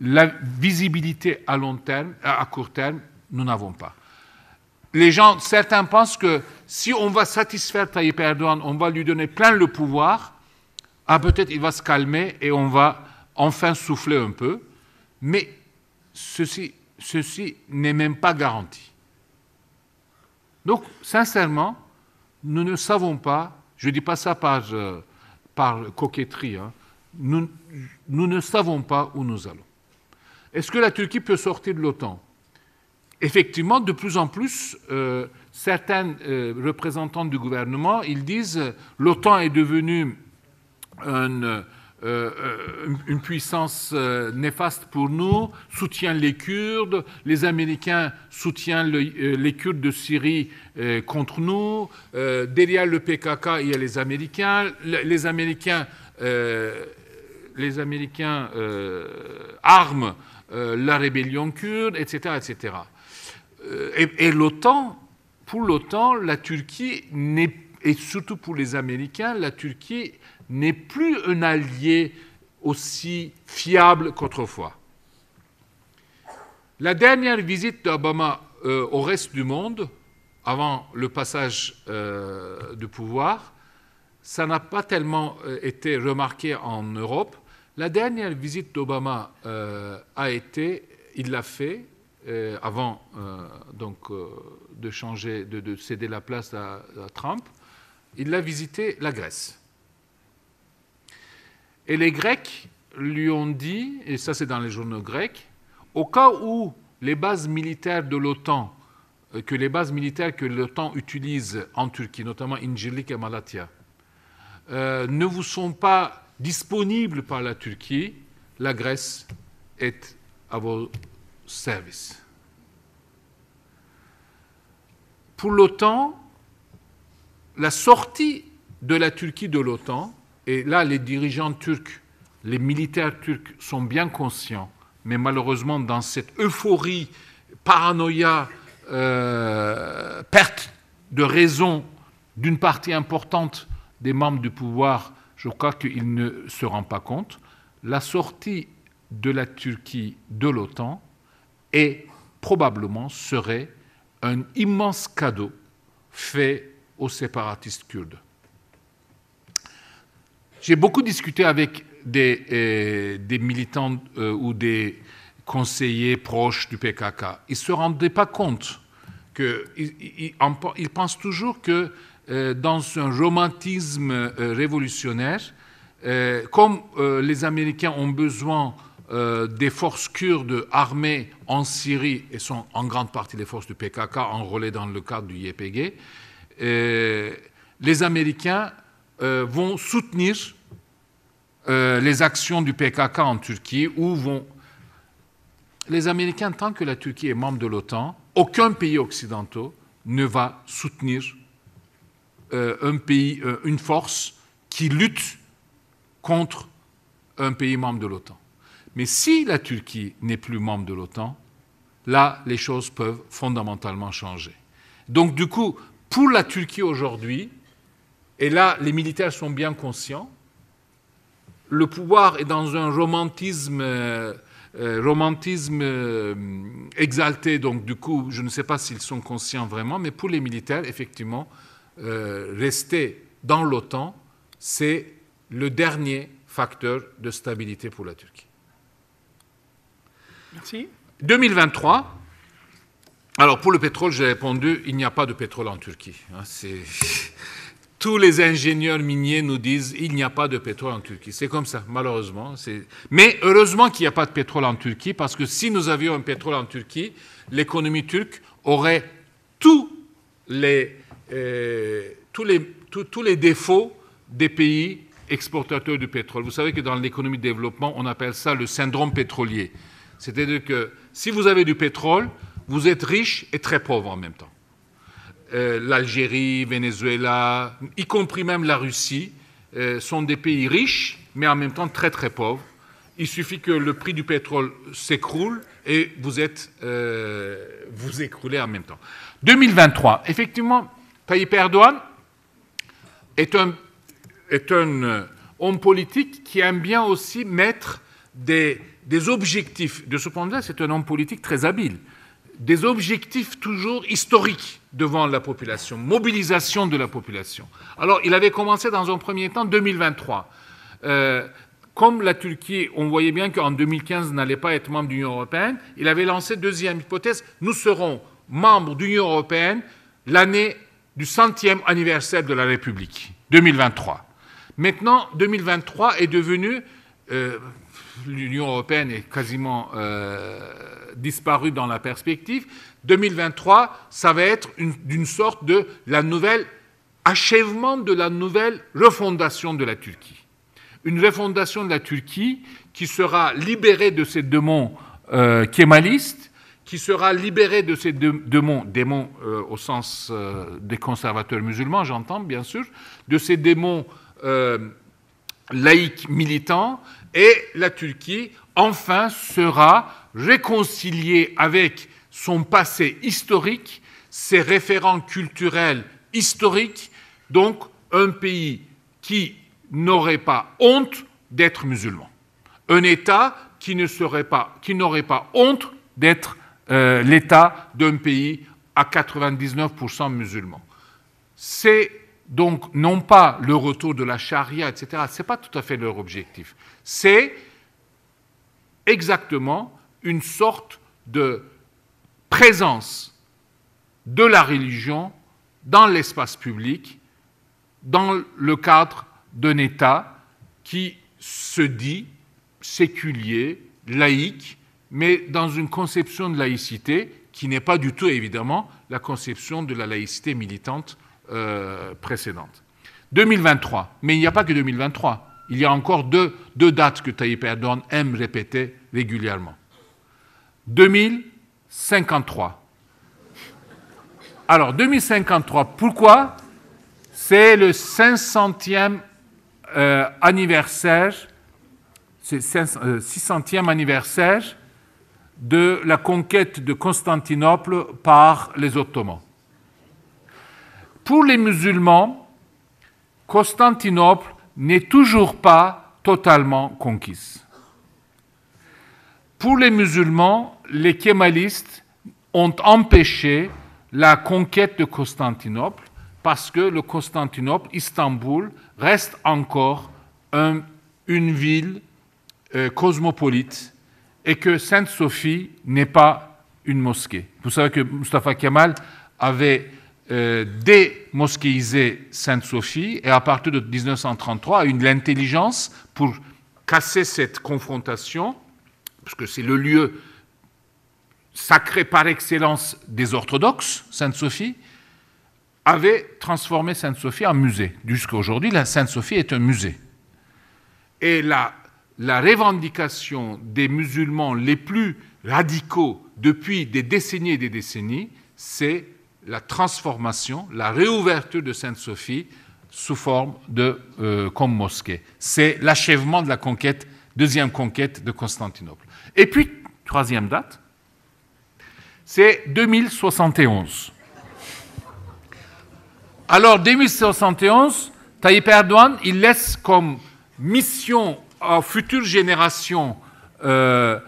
la visibilité à long terme, à court terme, nous n'avons pas. Les gens, certains pensent que si on va satisfaire Tayyip Erdogan, on va lui donner plein le pouvoir, ah, peut-être il va se calmer et on va enfin souffler un peu. Mais ceci, ceci n'est même pas garanti. Donc, sincèrement, nous ne savons pas, je ne dis pas ça par, euh, coquetterie, hein, nous, ne savons pas où nous allons. Est-ce que la Turquie peut sortir de l'OTAN Effectivement, de plus en plus, euh, certains euh, représentants du gouvernement, ils disent l'OTAN est devenue un euh, euh, une puissance euh, néfaste pour nous, soutient les Kurdes, les Américains soutiennent les Kurdes de Syrie contre nous, derrière le PKK, il y a les Américains, les Américains, les Américains arment la rébellion kurde, etc. etc. Et, l'OTAN, pour l'OTAN, la Turquie n'est et surtout pour les Américains, la Turquie n'est plus un allié aussi fiable qu'autrefois. La dernière visite d'Obama euh, au reste du monde, avant le passage euh, du pouvoir, ça n'a pas tellement euh, été remarqué en Europe. La dernière visite d'Obama a été, il l'a fait, avant donc, de changer, de, céder la place à, à Trump, il a visité la Grèce. Et les Grecs lui ont dit, et ça c'est dans les journaux grecs, au cas où les bases militaires de l'OTAN, euh, que les bases militaires que l'OTAN utilise en Turquie, notamment Incirlik et Malatya, euh, ne vous sont pas disponibles par la Turquie, la Grèce est à vos services. Pour l'OTAN, la sortie de la Turquie de l'OTAN et là, les dirigeants turcs, les militaires turcs sont bien conscients, mais malheureusement, dans cette euphorie, paranoïa, euh, perte de raison d'une partie importante des membres du pouvoir, je crois qu'ils ne se rendent pas compte. La sortie de la Turquie de l'OTAN est probablement serait un immense cadeau fait aux séparatistes kurdes. J'ai beaucoup discuté avec des, euh, des militants euh, ou des conseillers proches du PKK. Ils ne se rendaient pas compte que ils, pensent toujours que euh, dans un romantisme révolutionnaire, comme les Américains ont besoin des forces kurdes armées en Syrie, et sont en grande partie les forces du PKK enrôlées dans le cadre du YPG, les Américains euh, vont soutenir euh, les actions du PKK en Turquie ou vont... Les Américains, tant que la Turquie est membre de l'OTAN, aucun pays occidental ne va soutenir euh, un pays, une force qui lutte contre un pays membre de l'OTAN. Mais si la Turquie n'est plus membre de l'OTAN, là, les choses peuvent fondamentalement changer. Donc, du coup, pour la Turquie aujourd'hui, et là, les militaires sont bien conscients. Le pouvoir est dans un romantisme, euh, euh, euh, exalté, donc du coup, je ne sais pas s'ils sont conscients vraiment, mais pour les militaires, effectivement, rester dans l'OTAN, c'est le dernier facteur de stabilité pour la Turquie. Merci. 2023. Alors pour le pétrole, j'ai répondu, il n'y a pas de pétrole en Turquie. Hein, c'est tous les ingénieurs miniers nous disent il n'y a pas de pétrole en Turquie. C'est comme ça, malheureusement. Mais heureusement qu'il n'y a pas de pétrole en Turquie, parce que si nous avions un pétrole en Turquie, l'économie turque aurait tous les, euh, tous, les, tous les défauts des pays exportateurs du pétrole. Vous savez que dans l'économie de développement, on appelle ça le syndrome pétrolier. C'est-à-dire que si vous avez du pétrole, vous êtes riche et très pauvre en même temps. Euh, l'Algérie, Venezuela, y compris même la Russie, euh, sont des pays riches, mais en même temps très très pauvres. Il suffit que le prix du pétrole s'écroule et vous êtes euh, vous écroulez en même temps. 2023, effectivement, Tayyip Erdogan est un, est un homme politique qui aime bien aussi mettre des, des objectifs. De ce point de vue, c'est un homme politique très habile. Des objectifs toujours historiques devant la population, mobilisation de la population. Alors, il avait commencé dans un premier temps 2023. Euh, comme la Turquie, on voyait bien qu'en 2015 n'allait pas être membre de l'Union européenne, il avait lancé deuxième hypothèse nous serons membres de l'Union européenne l'année du centième anniversaire de la République, 2023. Maintenant, 2023 est devenu euh, l'Union européenne est quasiment euh, disparue dans la perspective. 2023, ça va être d'une sorte de la nouvelle achèvement de la nouvelle refondation de la Turquie. Une refondation de la Turquie qui sera libérée de ces démons euh, kémalistes, qui sera libérée de ces démons, démons euh, au sens euh, des conservateurs musulmans, j'entends bien sûr, de ces démons laïcs militants, et la Turquie enfin sera réconciliée avec son passé historique, ses référents culturels historiques, donc un pays qui n'aurait pas honte d'être musulman, un État qui ne serait pas, qui n'aurait pas honte d'être euh, l'État d'un pays à 99% musulman. C'est donc non pas le retour de la charia, etc. Ce n'est pas tout à fait leur objectif. C'est exactement une sorte de présence de la religion dans l'espace public, dans le cadre d'un État qui se dit séculier, laïque, mais dans une conception de laïcité qui n'est pas du tout, évidemment, la conception de la laïcité militante euh, précédente. 2023, mais il n'y a pas que 2023, il y a encore deux, dates que Tayyip Erdogan aime répéter régulièrement. 2000 53. Alors, 2053, pourquoi C'est le 500e euh, anniversaire, c'est 600e euh, anniversaire de la conquête de Constantinople par les Ottomans. Pour les musulmans, Constantinople n'est toujours pas totalement conquise. Pour les musulmans, les kémalistes ont empêché la conquête de Constantinople parce que le Constantinople, Istanbul, reste encore un, une ville euh, cosmopolite et que Sainte-Sophie n'est pas une mosquée. Vous savez que Mustafa Kemal avait euh, démosquéisé Sainte-Sophie et à partir de 1933 a eu de l'intelligence pour casser cette confrontation, parce que c'est le lieu sacré par excellence des orthodoxes, Sainte-Sophie, avait transformé Sainte-Sophie en musée, jusqu'à aujourd'hui, la Sainte-Sophie est un musée. Et la, la revendication des musulmans les plus radicaux depuis des décennies et des décennies, c'est la transformation, la réouverture de Sainte-Sophie sous forme de euh, comme mosquée. C'est l'achèvement de la conquête, deuxième conquête de Constantinople. Et puis, troisième date, c'est 2071. Alors 2071, Tayyip Erdogan, il laisse comme mission aux futures générations, euh,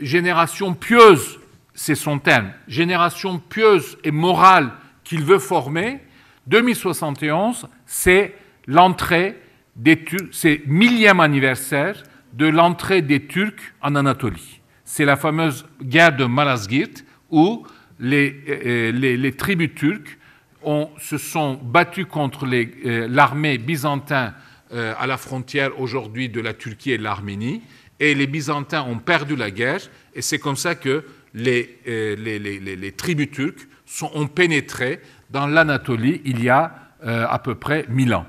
génération pieuse, c'est son thème, génération pieuse et morale qu'il veut former, 2071, c'est l'entrée des Turcs, c'est millième anniversaire de l'entrée des Turcs en Anatolie. C'est la fameuse guerre de Malazgirt où euh, les, les, tribus turques ont, se sont battues contre euh, l'armée byzantine euh, à la frontière aujourd'hui de la Turquie et de l'Arménie, et les Byzantins ont perdu la guerre, et c'est comme ça que les, les, tribus turques sont, ont pénétré dans l'Anatolie il y a à peu près 1000 ans.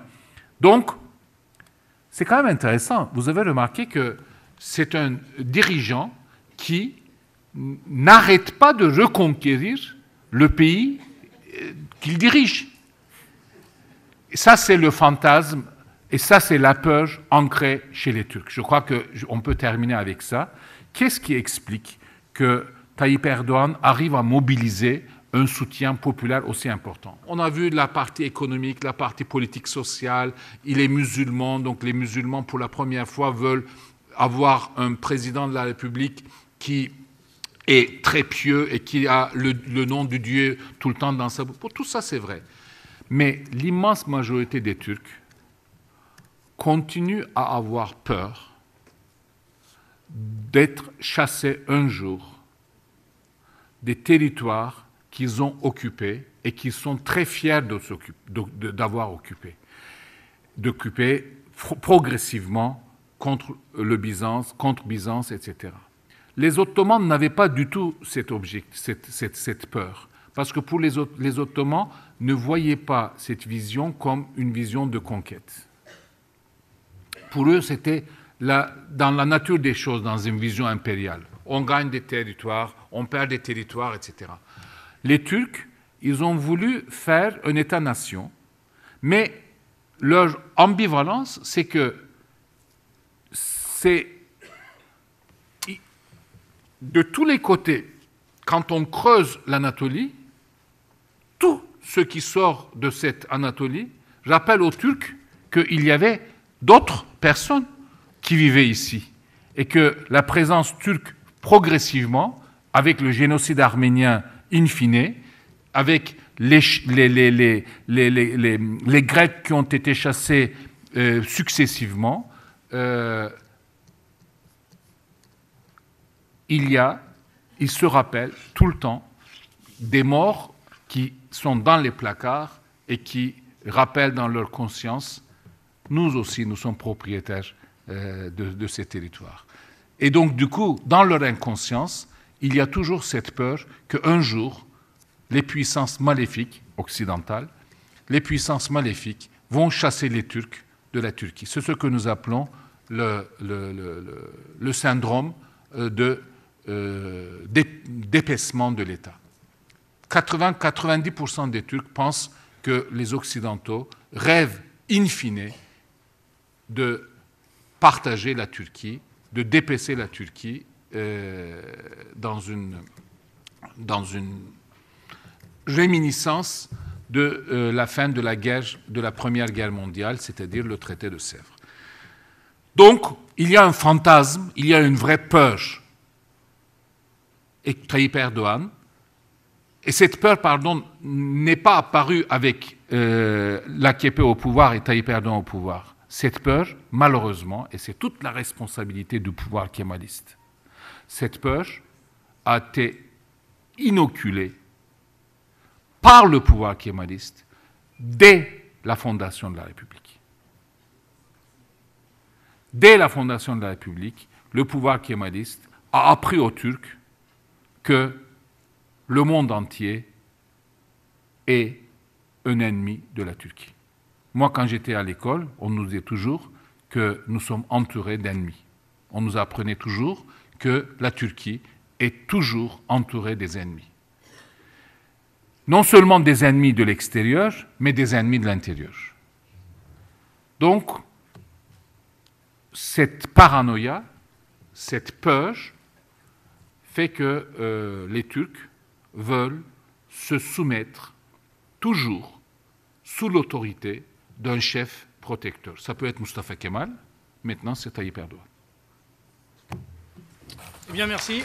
Donc, c'est quand même intéressant. Vous avez remarqué que c'est un dirigeant qui n'arrête pas de reconquérir le pays euh, qu'il dirige. ça, c'est le fantasme et ça, c'est la peur ancrée chez les Turcs. Je crois qu'on peut terminer avec ça. Qu'est-ce qui explique que Tayyip Erdogan arrive à mobiliser un soutien populaire aussi important. On a vu la partie économique, la partie politique sociale. Il est musulman, donc les musulmans, pour la première fois, veulent avoir un président de la République qui et très pieux et qui a le, nom du Dieu tout le temps dans sa bouche. Tout ça, c'est vrai. Mais l'immense majorité des Turcs continuent à avoir peur d'être chassés un jour des territoires qu'ils ont occupés et qu'ils sont très fiers d'avoir occupés, d'occuper progressivement contre le Byzance, contre Byzance, etc. Les Ottomans n'avaient pas du tout cet objectif, cette, peur, parce que pour les, les Ottomans, ne voyaient pas cette vision comme une vision de conquête. Pour eux, c'était dans la nature des choses, dans une vision impériale. On gagne des territoires, on perd des territoires, etc. Les Turcs, ils ont voulu faire un État-nation, mais leur ambivalence, c'est que c'est de tous les côtés, quand on creuse l'Anatolie, tout ce qui sort de cette Anatolie rappelle aux Turcs qu'il y avait d'autres personnes qui vivaient ici et que la présence turque progressivement, avec le génocide arménien in fine, avec les, les, les, Grecs qui ont été chassés euh, successivement, euh, il y a, il se rappelle tout le temps des morts qui sont dans les placards et qui rappellent dans leur conscience, nous aussi, nous sommes propriétaires euh, de, ces territoires. Et donc, du coup, dans leur inconscience, il y a toujours cette peur qu'un jour, les puissances maléfiques occidentales, les puissances maléfiques vont chasser les Turcs de la Turquie. C'est ce que nous appelons le, le syndrome euh, de euh, d'épaissement de l'État. 90 des Turcs pensent que les Occidentaux rêvent in fine de partager la Turquie, de dépaisser la Turquie euh, dans, une, dans une réminiscence de euh, la fin de la, guerre, de la Première Guerre mondiale, c'est-à-dire le traité de Sèvres. Donc, il y a un fantasme, il y a une vraie peur et Tayyip Erdogan. Et cette peur, pardon, n'est pas apparue avec euh, l'AKP au pouvoir et Tayyip Erdogan au pouvoir. Cette peur, malheureusement, et c'est toute la responsabilité du pouvoir kémaliste, cette peur a été inoculée par le pouvoir kémaliste dès la fondation de la République. Dès la fondation de la République, le pouvoir kémaliste a appris aux Turcs que le monde entier est un ennemi de la Turquie. Moi, quand j'étais à l'école, on nous disait toujours que nous sommes entourés d'ennemis. On nous apprenait toujours que la Turquie est toujours entourée des ennemis. Non seulement des ennemis de l'extérieur, mais des ennemis de l'intérieur. Donc, cette paranoïa, cette peur, fait que euh, les Turcs veulent se soumettre toujours sous l'autorité d'un chef protecteur. Ça peut être Mustafa Kemal, maintenant c'est Tayyip Erdogan. Eh bien, merci.